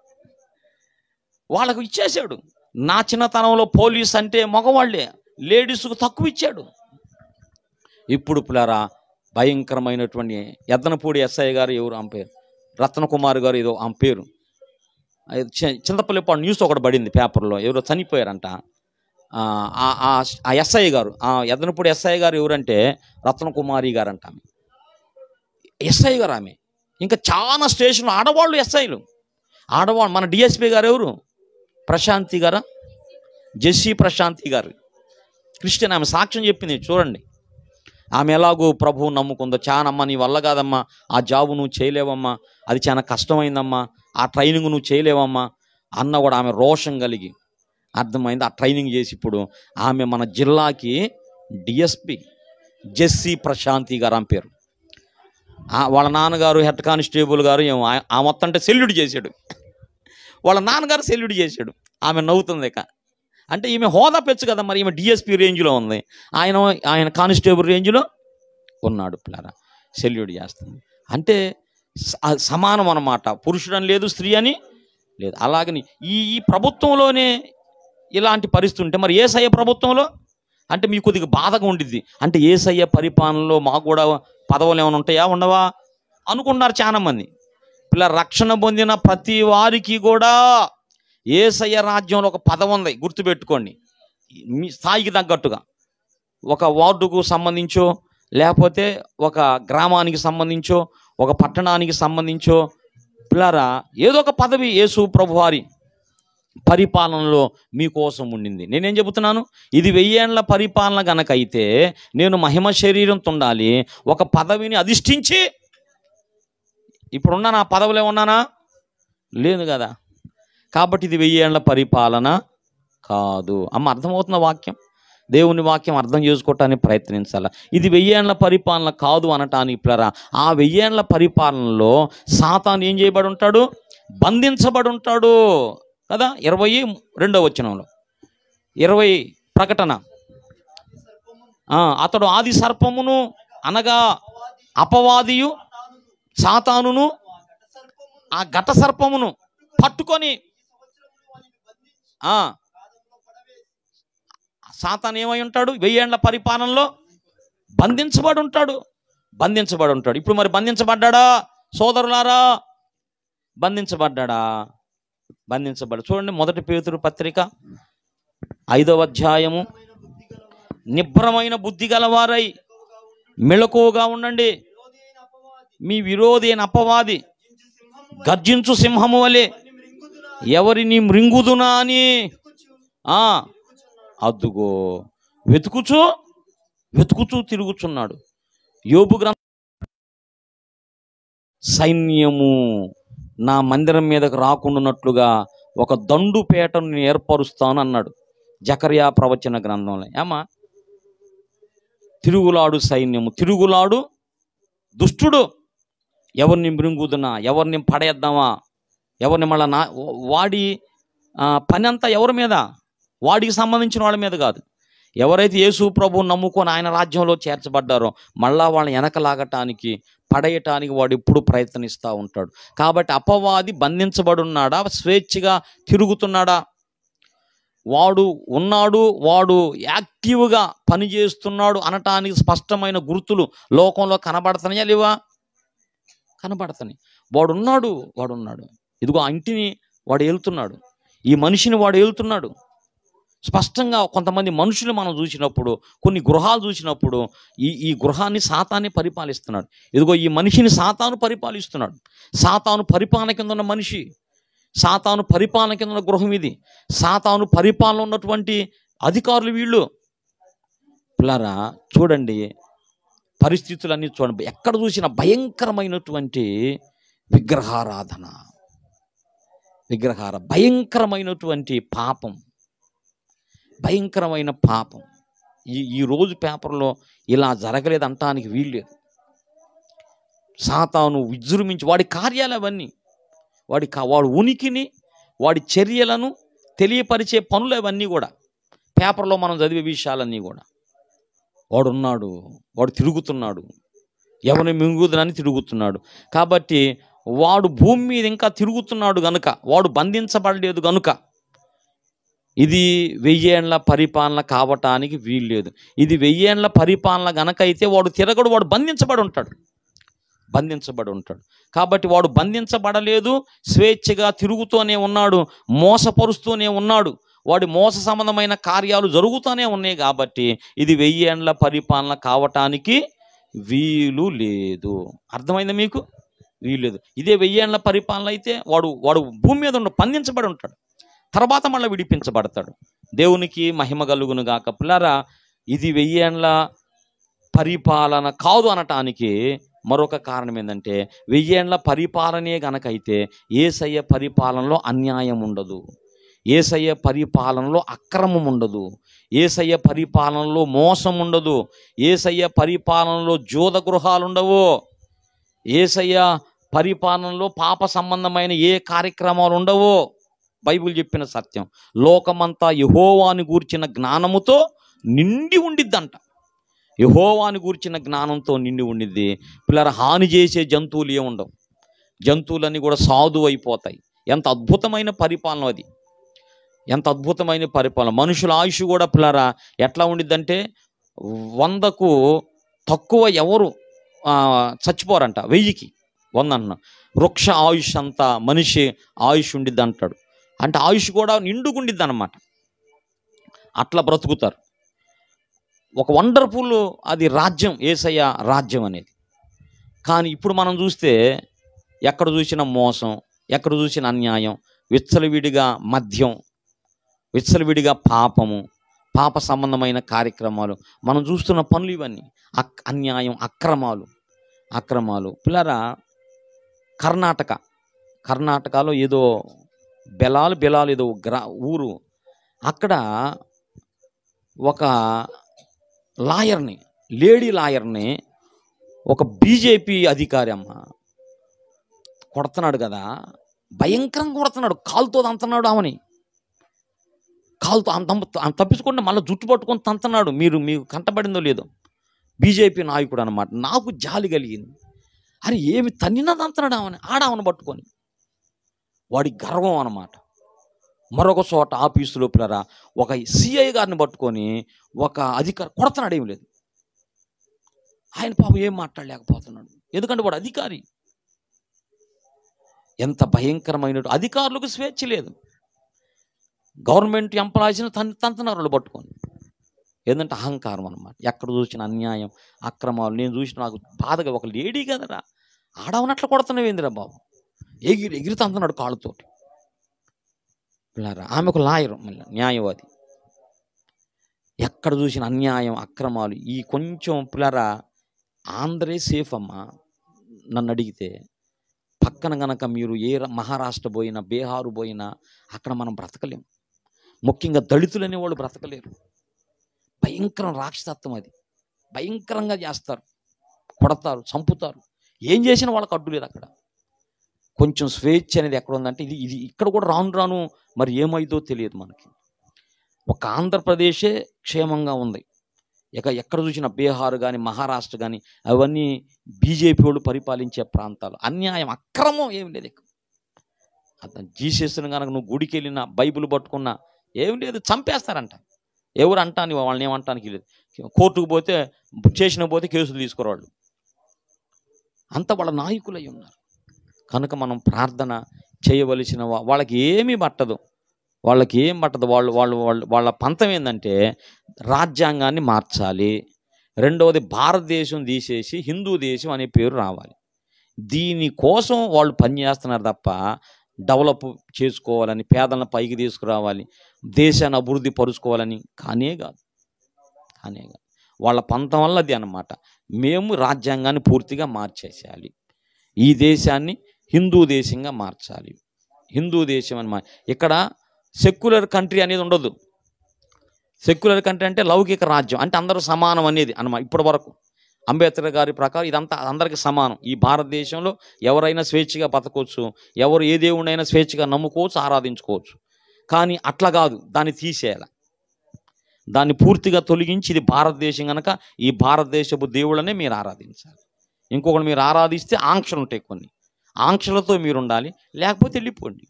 వాళ్ళకు ఇచ్చేసాడు నా చిన్నతనంలో పోలీస్ అంటే మగవాళ్ళే లేడీస్కు తక్కువ ఇచ్చాడు ఇప్పుడు పిల్లరా భయంకరమైనటువంటి ఎద్దనపూడి ఎస్ఐ గారు ఎవరు ఆమె పేరు రత్నకుమార్ గారు ఏదో ఆమె పేరు చింతపల్లిపాడు న్యూస్ ఒకటి పడింది పేపర్లో ఎవరో చనిపోయారంట ఆ ఎస్ఐ గారు ఆ ఎద్దనపూడి ఎస్ఐ గారు ఎవరంటే రత్నకుమారి గారు అంట ఆమె ఎస్ఐ గారు ఆమె ఇంకా చాలా స్టేషన్లు ఆడవాళ్ళు ఎస్ఐలు ఆడవాళ్ళు మన డిఎస్పీ గారు ఎవరు ప్రశాంతి గారా జెస్సీ ప్రశాంతి గారు క్రిస్టియన్ ఆమె సాక్ష్యం చెప్పింది చూడండి ఆమె ఎలాగో ప్రభువు నమ్ముకుందో చానమ్మా నీ వల్ల కాదమ్మా ఆ జాబు నువ్వు చేయలేవమ్మా అది చాలా కష్టమైందమ్మా ఆ ట్రైనింగ్ నువ్వు చేయలేవమ్మా అన్న కూడా ఆమె రోషం కలిగి అర్థమైంది ఆ ట్రైనింగ్ చేసి ఇప్పుడు ఆమె మన జిల్లాకి డిఎస్పి జెస్సీ ప్రశాంతి గారు ఆమె పేరు వాళ్ళ నాన్నగారు హెడ్ కానిస్టేబుల్ గారు ఏమో ఆ మొత్తం అంటే సెల్యూట్ చేశాడు వాళ్ళ నాన్నగారు సెల్యూట్ చేశాడు ఆమె నవ్వుతుంది ఇక అంటే ఈమె హోదా పెచ్చు కదా మరి ఈమె డిఎస్పీ రేంజ్లో ఉంది ఆయన ఆయన కానిస్టేబుల్ రేంజ్లో ఉన్నాడు పిల్లరా సెల్యూట్ చేస్తుంది అంటే సమానం అన్నమాట పురుషుడని లేదు స్త్రీ అని లేదు అలాగని ఈ ఈ ప్రభుత్వంలోనే ఇలాంటి పరిస్థితి ఉంటే మరి ఏసయ్య ప్రభుత్వంలో అంటే మీకు కొద్దిగా బాధగా ఉండిద్ది అంటే ఏసయ్య పరిపాలనలో మాకు కూడా పదవులు ఏమైనా ఉంటాయా ఉండవా అనుకున్నారు చాలామంది పిల్ల రక్షణ పొందిన ప్రతి వారికి కూడా ఏసయ్య రాజ్యంలో ఒక పదం ఉంది గుర్తుపెట్టుకోండి మీ స్థాయికి తగ్గట్టుగా ఒక వార్డుకు సంబంధించో లేకపోతే ఒక గ్రామానికి సంబంధించో ఒక పట్టణానికి సంబంధించో పిల్లరా ఏదో ఒక పదవి యేసు ప్రభువారి పరిపాలనలో మీకోసం ఉండింది నేనేం చెబుతున్నాను ఇది వెయ్యేళ్ల పరిపాలన గనక అయితే నేను మహిమ శరీరం తుండాలి ఒక పదవిని అధిష్ఠించి ఇప్పుడున్నా నా పదవిలో ఉన్నానా లేదు కదా కాబట్టి ఇది వెయ్యి ఏళ్ల పరిపాలన కాదు అమ్మ అర్థమవుతున్న వాక్యం దేవుని వాక్యం అర్థం చేసుకోవటానికి ప్రయత్నించాల ఇది వెయ్యేళ్ల పరిపాలన కాదు అనటానికి ప్లరా ఆ వెయ్యేళ్ల పరిపాలనలో సాతాను ఏం చేయబడి ఉంటాడు బంధించబడి ఉంటాడు కదా ఇరవై రెండవ వచనంలో ఇరవై ప్రకటన అతడు ఆది సర్పమును అనగా అపవాదియు సాతానును ఆ ఘట సర్పమును పట్టుకొని సాతాన్ ఏమై ఉంటాడు వెయ్యేండ్ల పరిపాలనలో బంధించబడి ఉంటాడు బంధించబడి ఉంటాడు ఇప్పుడు మరి బంధించబడ్డాడా సోదరులారా బంధించబడ్డాడా బంధించబడ్డా చూడండి మొదటి పేతురు పత్రిక ఐదవ అధ్యాయము నిభ్రమైన బుద్ధి గలవారై మెళకువగా ఉండండి మీ విరోధి అయిన అపవాది గర్జించు సింహము వలె ఎవరిని మృంగుదునా అని అద్దుగో వెతుకుచు వెతుకుచూ తిరుగుచున్నాడు యోబు గ్రంథ సైన్యము నా మందిరం మీదకు రాకుండానట్లుగా ఒక దండుపేటను పేటను ఏర్పరుస్తాను అన్నాడు జకర్యా ప్రవచన గ్రంథంలో ఏమా తిరుగులాడు సైన్యము తిరుగులాడు దుష్టుడు ఎవరిని మృంగుదునా ఎవరిని పడేద్దామా ఎవరిని మళ్ళీ నా వాడి పని అంతా ఎవరి మీద వాడికి సంబంధించిన వాళ్ళ మీద కాదు ఎవరైతే యేసు ప్రభు నమ్ముకొని ఆయన రాజ్యంలో చేర్చబడ్డారో మళ్ళా వాళ్ళని వెనక లాగటానికి పడేయటానికి వాడు ఇప్పుడు ప్రయత్నిస్తూ ఉంటాడు కాబట్టి అపవాది బంధించబడున్నాడా స్వేచ్ఛగా తిరుగుతున్నాడా వాడు ఉన్నాడు వాడు యాక్టివ్గా పనిచేస్తున్నాడు అనటానికి స్పష్టమైన గుర్తులు లోకంలో కనబడుతున్నాయా లేవా కనబడుతున్నాయి వాడున్నాడు వాడున్నాడు ఇదిగో ఆ ఇంటిని వాడు ఏలుతున్నాడు ఈ మనిషిని వాడు ఏలుతున్నాడు స్పష్టంగా కొంతమంది మనుషులు మనం చూసినప్పుడు కొన్ని గృహాలు చూసినప్పుడు ఈ ఈ గృహాన్ని సాతాన్ని పరిపాలిస్తున్నాడు ఇదిగో ఈ మనిషిని సాతాను పరిపాలిస్తున్నాడు సాతాను పరిపాలన కింద ఉన్న మనిషి సాతాను పరిపాలన కింద ఉన్న గృహం ఇది సాతాను పరిపాలన ఉన్నటువంటి అధికారులు వీళ్ళు పిల్లరా చూడండి పరిస్థితులన్నీ చూడండి ఎక్కడ చూసినా భయంకరమైనటువంటి విగ్రహారాధన విగ్రహార భయంకరమైనటువంటి పాపం భయంకరమైన పాపం ఈ ఈరోజు పేపర్లో ఇలా జరగలేదంటానికి వీల్లేదు సాతాను విజృంభించి వాడి కార్యాలు అవన్నీ వాడి వాడి ఉనికిని వాడి చర్యలను తెలియపరిచే పనులు అవన్నీ కూడా పేపర్లో మనం చదివే విషయాలన్నీ కూడా వాడున్నాడు వాడు తిరుగుతున్నాడు ఎవరిని మింగుదనని తిరుగుతున్నాడు కాబట్టి వాడు భూమి మీద ఇంకా తిరుగుతున్నాడు గనుక వాడు బంధించబడలేదు గనుక ఇది వెయ్యేండ్ల పరిపాలన కావటానికి వీల్లేదు ఇది వెయ్యేండ్ల పరిపాలన గనక అయితే వాడు తిరగడు వాడు బంధించబడి ఉంటాడు బంధించబడి ఉంటాడు కాబట్టి వాడు బంధించబడలేదు స్వేచ్ఛగా తిరుగుతూనే ఉన్నాడు మోసపరుస్తూనే ఉన్నాడు వాడి మోస సంబంధమైన కార్యాలు జరుగుతూనే ఉన్నాయి కాబట్టి ఇది వెయ్యేండ్ల పరిపాలన కావటానికి వీలు లేదు అర్థమైంది మీకు వీల్లేదు ఇదే వెయ్యేళ్ల పరిపాలన అయితే వాడు వాడు భూమి మీద ఉండి పందించబడి ఉంటాడు తర్వాత మళ్ళీ విడిపించబడతాడు దేవునికి మహిమ కలుగును గాక పిల్లరా ఇది వెయ్యేళ్ళ పరిపాలన కాదు అనటానికి మరొక కారణం ఏంటంటే వెయ్యేళ్ళ పరిపాలనే గనకైతే ఏసయ్య పరిపాలనలో అన్యాయం ఉండదు ఏసయ్య పరిపాలనలో అక్రమం ఉండదు ఏసయ్య పరిపాలనలో మోసం ఉండదు ఏసయ్య పరిపాలనలో జోద ఉండవు ఏసయ్య పరిపాలనలో పాప సంబంధమైన ఏ కార్యక్రమాలు ఉండవో బైబిల్ చెప్పిన సత్యం లోకమంతా యహోవాని గూర్చిన జ్ఞానముతో నిండి ఉండిద్దంట యహోవాని గూర్చిన జ్ఞానంతో నిండి ఉండిద్ది పిల్లల హాని చేసే జంతువులు ఏ ఉండవు జంతువులన్నీ కూడా సాధు అయిపోతాయి ఎంత అద్భుతమైన పరిపాలన అది ఎంత అద్భుతమైన పరిపాలన మనుషుల ఆయుష్ కూడా పిల్లరా ఎట్లా ఉండిద్దంటే వందకు తక్కువ ఎవరు చచ్చిపోరంట వెయ్యికి అన్న వృక్ష ఆయుష్ అంతా మనిషి ఆయుష్ ఉండిద్ది అంటాడు అంటే ఆయుష్ కూడా నిండుకుండిద్ది అనమాట అట్లా బ్రతుకుతారు ఒక వండర్ఫుల్ అది రాజ్యం ఏసయ్య రాజ్యం అనేది కానీ ఇప్పుడు మనం చూస్తే ఎక్కడ చూసిన మోసం ఎక్కడ చూసిన అన్యాయం విత్సలవిడిగా మద్యం విత్సలవిడిగా పాపము పాప సంబంధమైన కార్యక్రమాలు మనం చూస్తున్న పనులు ఇవన్నీ అన్యాయం అక్రమాలు అక్రమాలు పిల్లరా కర్ణాటక కర్ణాటకలో ఏదో బెలాలు బెలాలు ఏదో గ్రా ఊరు అక్కడ ఒక లాయర్ని లేడీ లాయర్ని ఒక బీజేపీ అధికారి అమ్మ కొడుతున్నాడు కదా భయంకరంగా కొడుతున్నాడు కాలుతో తంతున్నాడు ఆమెని కాలుతో అంత తప్పించుకుంటే మళ్ళీ జుట్టు పట్టుకొని తంతున్నాడు మీరు మీకు కంటబడిందో లేదో బీజేపీ నాయకుడు అనమాట నాకు జాలి కలిగింది అరే ఏమి తన్నినది అంతనాడు ఆమెను ఆడామను పట్టుకొని వాడి గర్వం అనమాట మరొక చోట ఆఫీసులో పిల్లరా ఒక సిఐ గారిని పట్టుకొని ఒక అధికారి కొడతనాడు ఏమి లేదు ఆయన పాపం ఏం మాట్లాడలేకపోతున్నాడు ఎందుకంటే వాడు అధికారి ఎంత భయంకరమైన అధికారులకు స్వేచ్ఛ లేదు గవర్నమెంట్ ఎంప్లాయీస్ని తన తంతనారులు పట్టుకొని ఏంటంటే అహంకారం అనమాట ఎక్కడ చూసిన అన్యాయం అక్రమాలు నేను చూసిన నాకు బాధగా ఒక లేడీ కదరా ఉన్నట్లు కొడుతున్నావు ఏందిరా బాబు ఎగిరి ఎగిరితో అంటున్నాడు కాళ్ళతోటి పిల్లరా ఆమె ఒక లాయర్ మళ్ళీ న్యాయవాది ఎక్కడ చూసిన అన్యాయం అక్రమాలు ఈ కొంచెం పిల్లరా ఆంధ్రే సేఫ్ అమ్మ నన్ను అడిగితే పక్కన గనక మీరు ఏ మహారాష్ట్ర పోయినా బీహారు పోయినా అక్కడ మనం బ్రతకలేము ముఖ్యంగా దళితులనే వాళ్ళు బ్రతకలేరు భయంకరం రాక్షసత్వం అది భయంకరంగా చేస్తారు కొడతారు చంపుతారు ఏం చేసినా వాళ్ళకి అడ్డు లేదు అక్కడ కొంచెం స్వేచ్ఛ అనేది ఎక్కడ ఉందంటే ఇది ఇది ఇక్కడ కూడా రాను రాను మరి ఏమైందో తెలియదు మనకి ఒక ఆంధ్రప్రదేశే క్షేమంగా ఉంది ఇక ఎక్కడ చూసిన బీహార్ కానీ మహారాష్ట్ర కానీ అవన్నీ బీజేపీ వాళ్ళు పరిపాలించే ప్రాంతాలు అన్యాయం అక్రమం ఏం లేదు ఇక్కడ అతను జీసస్ని కనుక నువ్వు గుడికి వెళ్ళినా బైబిల్ పట్టుకున్నా ఏం లేదు చంపేస్తారంట ఎవరు అంటాను వాళ్ళని ఏమంటానికి లేదు కోర్టుకు పోతే చేసిన పోతే కేసులు తీసుకురాళ్ళు అంత వాళ్ళ నాయకులై ఉన్నారు కనుక మనం ప్రార్థన చేయవలసిన వాళ్ళకి ఏమీ పట్టదు వాళ్ళకి ఏం పట్టదు వాళ్ళు వాళ్ళు వాళ్ళు వాళ్ళ పంతం ఏంటంటే రాజ్యాంగాన్ని మార్చాలి రెండవది భారతదేశం తీసేసి హిందూ దేశం అనే పేరు రావాలి దీనికోసం వాళ్ళు పనిచేస్తున్నారు తప్ప డెవలప్ చేసుకోవాలని పేదలను పైకి తీసుకురావాలి దేశాన్ని అభివృద్ధి పరుచుకోవాలని కానే కాదు కానే కాదు వాళ్ళ పంతం వల్ల అది అనమాట మేము రాజ్యాంగాన్ని పూర్తిగా మార్చేసేయాలి ఈ దేశాన్ని హిందూ దేశంగా మార్చాలి హిందూ దేశం అని ఇక్కడ సెక్యులర్ కంట్రీ అనేది ఉండదు సెక్యులర్ కంట్రీ అంటే లౌకిక రాజ్యం అంటే అందరూ సమానం అనేది అనమాట ఇప్పటి వరకు అంబేద్కర్ గారి ప్రకారం ఇదంతా అందరికీ సమానం ఈ భారతదేశంలో ఎవరైనా స్వేచ్ఛగా బతకవచ్చు ఎవరు ఏ దేవుడైనా స్వేచ్ఛగా నమ్ముకోవచ్చు ఆరాధించుకోవచ్చు కానీ అట్లా కాదు దాన్ని తీసేయాలి దాన్ని పూర్తిగా తొలగించి ఇది భారతదేశం కనుక ఈ భారతదేశపు దేవుళ్ళనే మీరు ఆరాధించాలి ఇంకొకటి మీరు ఆరాధిస్తే ఆంక్షలు ఉంటాయి కొన్ని ఆంక్షలతో మీరు ఉండాలి లేకపోతే వెళ్ళిపోండి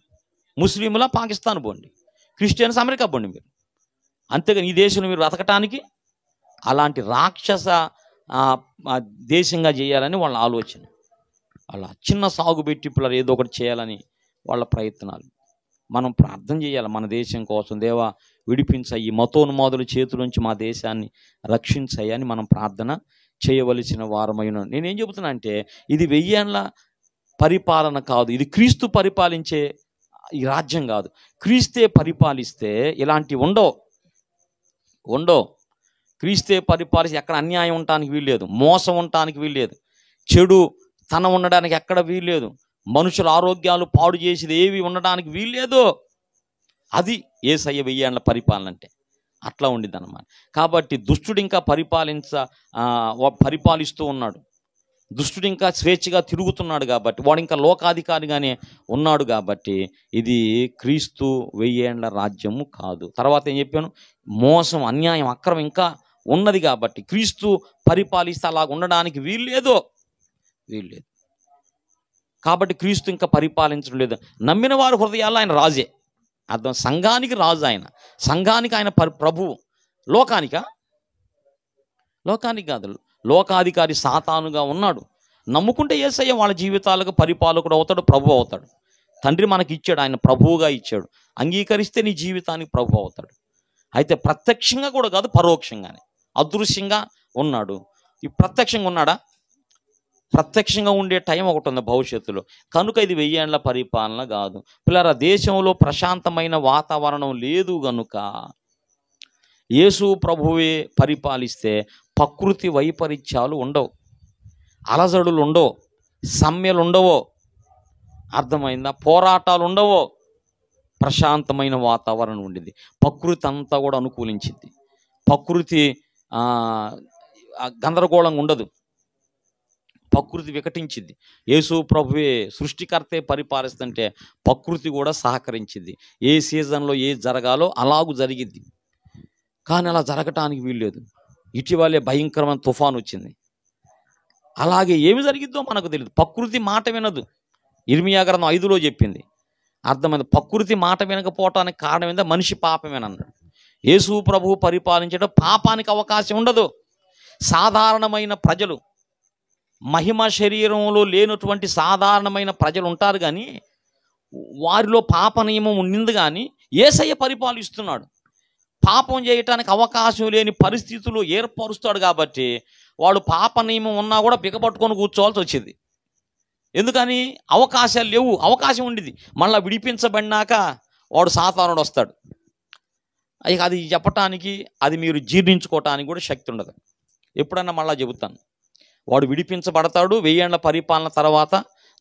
ముస్లింల పాకిస్తాన్ పోండి క్రిస్టియన్స్ అమెరికా పోండి మీరు అంతేగాని ఈ దేశంలో మీరు బ్రతకటానికి అలాంటి రాక్షస దేశంగా చేయాలని వాళ్ళ ఆలోచన వాళ్ళ చిన్న సాగు పెట్టి పిల్లలు ఏదో ఒకటి చేయాలని వాళ్ళ ప్రయత్నాలు మనం ప్రార్థన చేయాలి మన దేశం కోసం దేవా విడిపించయ్యి మతోన్మాదుల చేతులుంచి మా దేశాన్ని రక్షించయ్యని మనం ప్రార్థన చేయవలసిన వారమైన నేనేం చెబుతున్నా అంటే ఇది వెయ్యేళ్ళ పరిపాలన కాదు ఇది క్రీస్తు పరిపాలించే ఈ రాజ్యం కాదు క్రీస్తే పరిపాలిస్తే ఇలాంటివి ఉండవు ఉండవు క్రీస్తే పరిపాలిస్తే ఎక్కడ అన్యాయం ఉండటానికి వీల్లేదు మోసం ఉండటానికి వీల్లేదు చెడు తన ఉండడానికి ఎక్కడ వీల్లేదు మనుషుల ఆరోగ్యాలు పాడు చేసేది ఏవి ఉండడానికి వీల్లేదు అది ఏసయ్య వెయ్యేళ్ల పరిపాలన అంటే అట్లా ఉండిద్ది అనమాట కాబట్టి దుష్టుడు ఇంకా పరిపాలించ పరిపాలిస్తూ ఉన్నాడు దుష్టుడు ఇంకా స్వేచ్ఛగా తిరుగుతున్నాడు కాబట్టి వాడు ఇంకా లోకాధికారిగానే ఉన్నాడు కాబట్టి ఇది క్రీస్తు వెయ్యేళ్ల రాజ్యము కాదు తర్వాత ఏం చెప్పాను మోసం అన్యాయం అక్రమం ఇంకా ఉన్నది కాబట్టి క్రీస్తు పరిపాలిస్తే అలాగ ఉండడానికి వీల్లేదు వీల్లేదు కాబట్టి క్రీస్తు ఇంకా పరిపాలించడం లేదు నమ్మిన వారు హృదయాల్లో ఆయన రాజే అర్థం సంఘానికి రాజు ఆయన సంఘానికి ఆయన ప్రభువు లోకానిక లోకానికి కాదు లోకాధికారి సాతానుగా ఉన్నాడు నమ్ముకుంటే ఏసయ్య వాళ్ళ జీవితాలకు పరిపాలకుడు అవుతాడు ప్రభు అవుతాడు తండ్రి మనకి ఇచ్చాడు ఆయన ప్రభువుగా ఇచ్చాడు అంగీకరిస్తే నీ జీవితానికి ప్రభు అవుతాడు అయితే ప్రత్యక్షంగా కూడా కాదు పరోక్షంగానే అదృశ్యంగా ఉన్నాడు ఈ ప్రత్యక్షంగా ఉన్నాడా ప్రత్యక్షంగా ఉండే టైం ఒకటి ఉంది భవిష్యత్తులో కనుక ఇది వెయ్యేండ్ల పరిపాలన కాదు పిల్లరా దేశంలో ప్రశాంతమైన వాతావరణం లేదు గనుక యేసు ప్రభువే పరిపాలిస్తే ప్రకృతి వైపరీత్యాలు ఉండవు అలజడులు ఉండవు సమ్మెలు ఉండవో అర్థమైందా పోరాటాలు ఉండవో ప్రశాంతమైన వాతావరణం ఉండేది ప్రకృతి అంతా కూడా అనుకూలించింది ప్రకృతి గందరగోళం ఉండదు ప్రకృతి వికటించింది యేసు ప్రభువే సృష్టికర్తే పరిపాలిస్తుంటే ప్రకృతి కూడా సహకరించింది ఏ సీజన్లో ఏ జరగాలో అలాగూ జరిగింది కానీ అలా జరగటానికి వీల్లేదు ఇటీవలే భయంకరమైన తుఫాన్ వచ్చింది అలాగే ఏమి జరిగిద్దో మనకు తెలియదు ప్రకృతి మాట వినదు ఇర్మియాగ్రంథం ఐదులో చెప్పింది అర్థమైంది ప్రకృతి మాట వినకపోవటానికి కారణం ఏందో మనిషి పాపమేనన్నాడు యేసు ప్రభువు పరిపాలించడం పాపానికి అవకాశం ఉండదు సాధారణమైన ప్రజలు మహిమ శరీరంలో లేనటువంటి సాధారణమైన ప్రజలు ఉంటారు కానీ వారిలో పాప నియమం ఉండింది కానీ ఏసయ్య పరిపాలిస్తున్నాడు పాపం చేయటానికి అవకాశం లేని పరిస్థితులు ఏర్పరుస్తాడు కాబట్టి వాడు పాప నియమం ఉన్నా కూడా బిగపట్టుకొని కూర్చోవాల్సి వచ్చేది ఎందుకని అవకాశాలు లేవు అవకాశం ఉండేది మళ్ళీ విడిపించబడినాక వాడు సాధారణుడు వస్తాడు ఇక అది చెప్పటానికి అది మీరు జీర్ణించుకోవటానికి కూడా శక్తి ఉండదు ఎప్పుడన్నా మళ్ళా చెబుతాను వాడు విడిపించబడతాడు వెయ్యేళ్ల పరిపాలన తర్వాత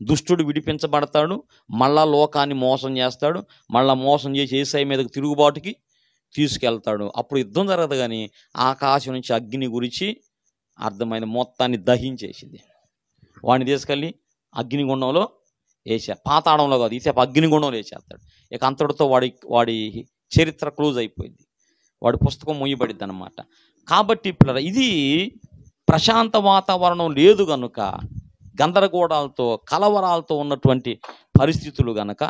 దుష్టుడు విడిపించబడతాడు మళ్ళా లోకాన్ని మోసం చేస్తాడు మళ్ళా మోసం చేసి ఏసై మీదకు తిరుగుబాటుకి తీసుకెళ్తాడు అప్పుడు యుద్ధం జరగదు కానీ ఆకాశం నుంచి అగ్ని గురించి అర్థమైన మొత్తాన్ని దహించేసింది వాడిని తీసుకెళ్ళి అగ్నిగుండంలో వేసే పాతాళంలో కాదు ఈసేపు అగ్నిగుండంలో వేసేస్తాడు ఇక అంతటితో వాడి వాడి చరిత్ర క్లోజ్ అయిపోయింది వాడి పుస్తకం మూయబడిద్ది అనమాట కాబట్టి ఇప్పుడు ఇది ప్రశాంత వాతావరణం లేదు కనుక గందరగోళాలతో కలవరాలతో ఉన్నటువంటి పరిస్థితులు గనక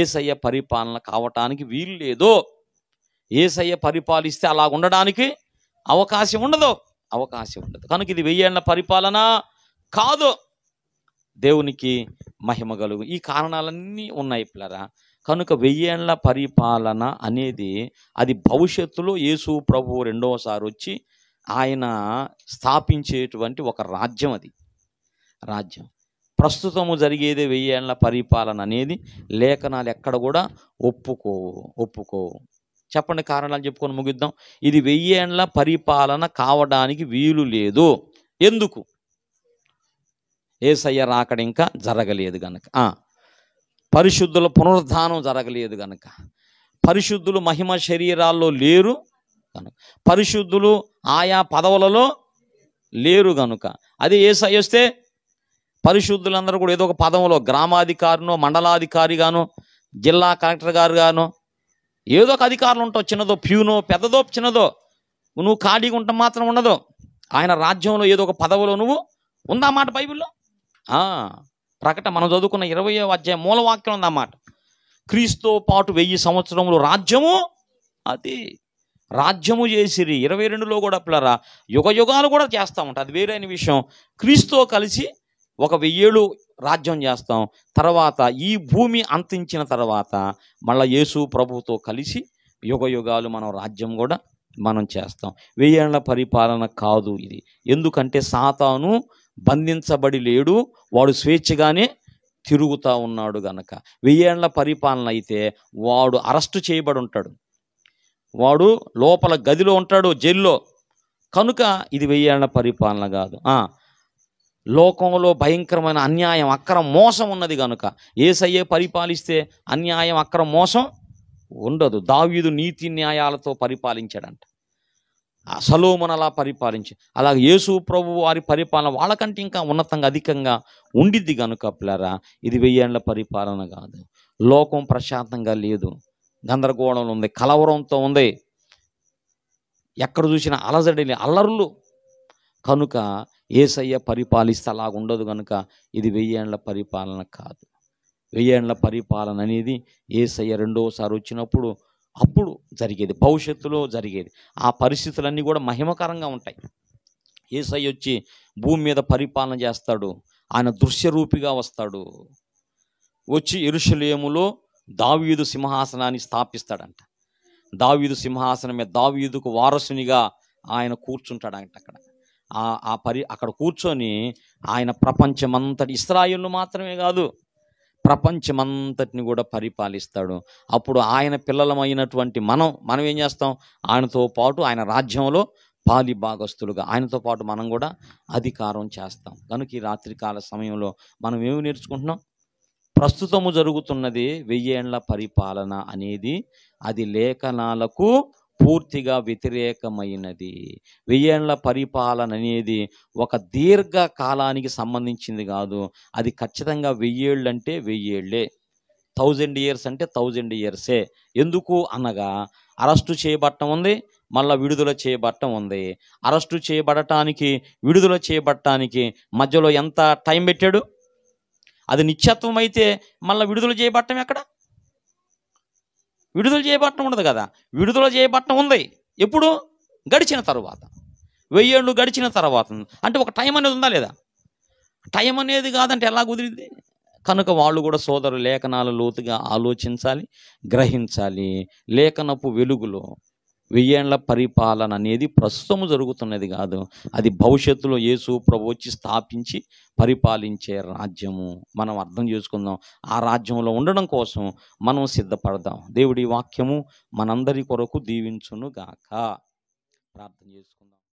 ఏసయ్య పరిపాలన కావటానికి వీలు లేదో ఏసయ్య పరిపాలిస్తే అలా ఉండడానికి అవకాశం ఉండదు అవకాశం ఉండదు కనుక ఇది వెయ్యేళ్ల పరిపాలన కాదు దేవునికి మహిమ కలుగు ఈ కారణాలన్నీ ఉన్నాయి పిల్లరా కనుక వెయ్యేళ్ల పరిపాలన అనేది అది భవిష్యత్తులో యేసు ప్రభు రెండవసారి వచ్చి ఆయన స్థాపించేటువంటి ఒక రాజ్యం అది రాజ్యం ప్రస్తుతము జరిగేది వెయ్యేళ్ల పరిపాలన అనేది లేఖనాలు ఎక్కడ కూడా ఒప్పుకో ఒప్పుకో చెప్పండి కారణాలు చెప్పుకొని ముగిద్దాం ఇది వెయ్యేళ్ల పరిపాలన కావడానికి వీలు లేదు ఎందుకు ఏసయ్య రాకడ ఇంకా జరగలేదు కనుక పరిశుద్ధుల పునరుద్ధానం జరగలేదు కనుక పరిశుద్ధులు మహిమ శరీరాల్లో లేరు కనుక పరిశుద్ధులు ఆయా పదవులలో లేరు గనుక అదే ఏ వస్తే పరిశుద్ధులందరూ కూడా ఏదో ఒక పదవులో గ్రామాధికారినో మండలాధికారిగానో జిల్లా కలెక్టర్ గారు గానో ఏదో ఒక అధికారులు ఉంటావు చిన్నదో ప్యూనో పెద్దదో చిన్నదో నువ్వు ఖాళీగా ఉంటాం మాత్రం ఉండదు ఆయన రాజ్యంలో ఏదో ఒక పదవులో నువ్వు ఉందా మాట బైబిల్లో ప్రకట మనం చదువుకున్న ఇరవై అధ్యాయం మూలవాక్యం ఉందన్నమాట క్రీస్తుతో పాటు వెయ్యి సంవత్సరంలో రాజ్యము అది రాజ్యము చేసిరి ఇరవై రెండులో కూడా పిల్లరా యుగ యుగాలు కూడా చేస్తూ ఉంటాం అది వేరైన విషయం క్రీస్తుతో కలిసి ఒక వెయ్యేళ్ళు రాజ్యం చేస్తాం తర్వాత ఈ భూమి అంతించిన తర్వాత మళ్ళీ యేసు ప్రభుతో కలిసి యుగ యుగాలు మనం రాజ్యం కూడా మనం చేస్తాం వెయ్యేళ్ల పరిపాలన కాదు ఇది ఎందుకంటే సాతాను బంధించబడి లేడు వాడు స్వేచ్ఛగానే తిరుగుతూ ఉన్నాడు గనక వెయ్యేళ్ల పరిపాలన అయితే వాడు అరెస్టు చేయబడి ఉంటాడు వాడు లోపల గదిలో ఉంటాడు జైల్లో కనుక ఇది వెయ్యేళ్ల పరిపాలన కాదు లోకంలో భయంకరమైన అన్యాయం అక్కర మోసం ఉన్నది కనుక ఏసయ్యే పరిపాలిస్తే అన్యాయం అక్కడ మోసం ఉండదు దావ్యుడు నీతి న్యాయాలతో పరిపాలించాడంట సలోమన్ అలా పరిపాలించి అలాగే యేసు ప్రభు వారి పరిపాలన వాళ్ళకంటే ఇంకా ఉన్నతంగా అధికంగా ఉండిద్ది కనుక పిల్లరా ఇది వెయ్యేళ్ల పరిపాలన కాదు లోకం ప్రశాంతంగా లేదు గందరగోళంలో ఉంది కలవరంతో ఉంది ఎక్కడ చూసినా అలజడి అల్లరులు కనుక ఏసయ్య పరిపాలిస్తే అలా ఉండదు కనుక ఇది వెయ్యేళ్ల పరిపాలన కాదు వెయ్యేళ్ల పరిపాలన అనేది ఏసయ్య రెండోసారి వచ్చినప్పుడు అప్పుడు జరిగేది భవిష్యత్తులో జరిగేది ఆ పరిస్థితులన్నీ కూడా మహిమకరంగా ఉంటాయి ఏసై వచ్చి భూమి మీద పరిపాలన చేస్తాడు ఆయన దృశ్యరూపిగా వస్తాడు వచ్చి ఇరుషులేములో దావీదు సింహాసనాన్ని స్థాపిస్తాడంట దావీదు సింహాసనం మీద దావీదుకు వారసునిగా ఆయన కూర్చుంటాడంట అక్కడ ఆ పరి అక్కడ కూర్చొని ఆయన ప్రపంచమంతటి ఇస్రాయిల్ను మాత్రమే కాదు ప్రపంచమంతటిని కూడా పరిపాలిస్తాడు అప్పుడు ఆయన పిల్లలమైనటువంటి మనం మనం ఏం చేస్తాం ఆయనతో పాటు ఆయన రాజ్యంలో పాలి భాగస్తులుగా ఆయనతో పాటు మనం కూడా అధికారం చేస్తాం కనుక ఈ రాత్రికాల సమయంలో మనం ఏమి నేర్చుకుంటున్నాం ప్రస్తుతము జరుగుతున్నది వెయ్యేండ్ల పరిపాలన అనేది అది లేఖనాలకు పూర్తిగా వ్యతిరేకమైనది వెయ్యేళ్ల పరిపాలన అనేది ఒక దీర్ఘ కాలానికి సంబంధించింది కాదు అది ఖచ్చితంగా వెయ్యేళ్ళు అంటే వెయ్యేళ్లే థౌజండ్ ఇయర్స్ అంటే థౌజండ్ ఇయర్సే ఎందుకు అనగా అరెస్టు చేయబట్టం ఉంది మళ్ళా విడుదల చేయబట్టం ఉంది అరెస్టు చేయబడటానికి విడుదల చేయబట్టానికి మధ్యలో ఎంత టైం పెట్టాడు అది నిత్యత్వం అయితే మళ్ళీ విడుదల చేయబట్టం ఎక్కడా విడుదల చేయబట్టం ఉండదు కదా విడుదల చేయబట్టం ఉంది ఎప్పుడు గడిచిన తర్వాత వెయ్యేళ్ళు గడిచిన తర్వాత అంటే ఒక టైం అనేది ఉందా లేదా టైం అనేది కాదంటే ఎలా కుదిరింది కనుక వాళ్ళు కూడా సోదరు లేఖనాలు లోతుగా ఆలోచించాలి గ్రహించాలి లేఖనపు వెలుగులో వెయ్యేళ్ల పరిపాలన అనేది ప్రస్తుతం జరుగుతున్నది కాదు అది భవిష్యత్తులో యేసు ప్రభు వచ్చి స్థాపించి పరిపాలించే రాజ్యము మనం అర్థం చేసుకుందాం ఆ రాజ్యంలో ఉండడం కోసం మనం సిద్ధపడదాం దేవుడి వాక్యము మనందరి కొరకు దీవించును గాక ప్రార్థన చేసుకుందాం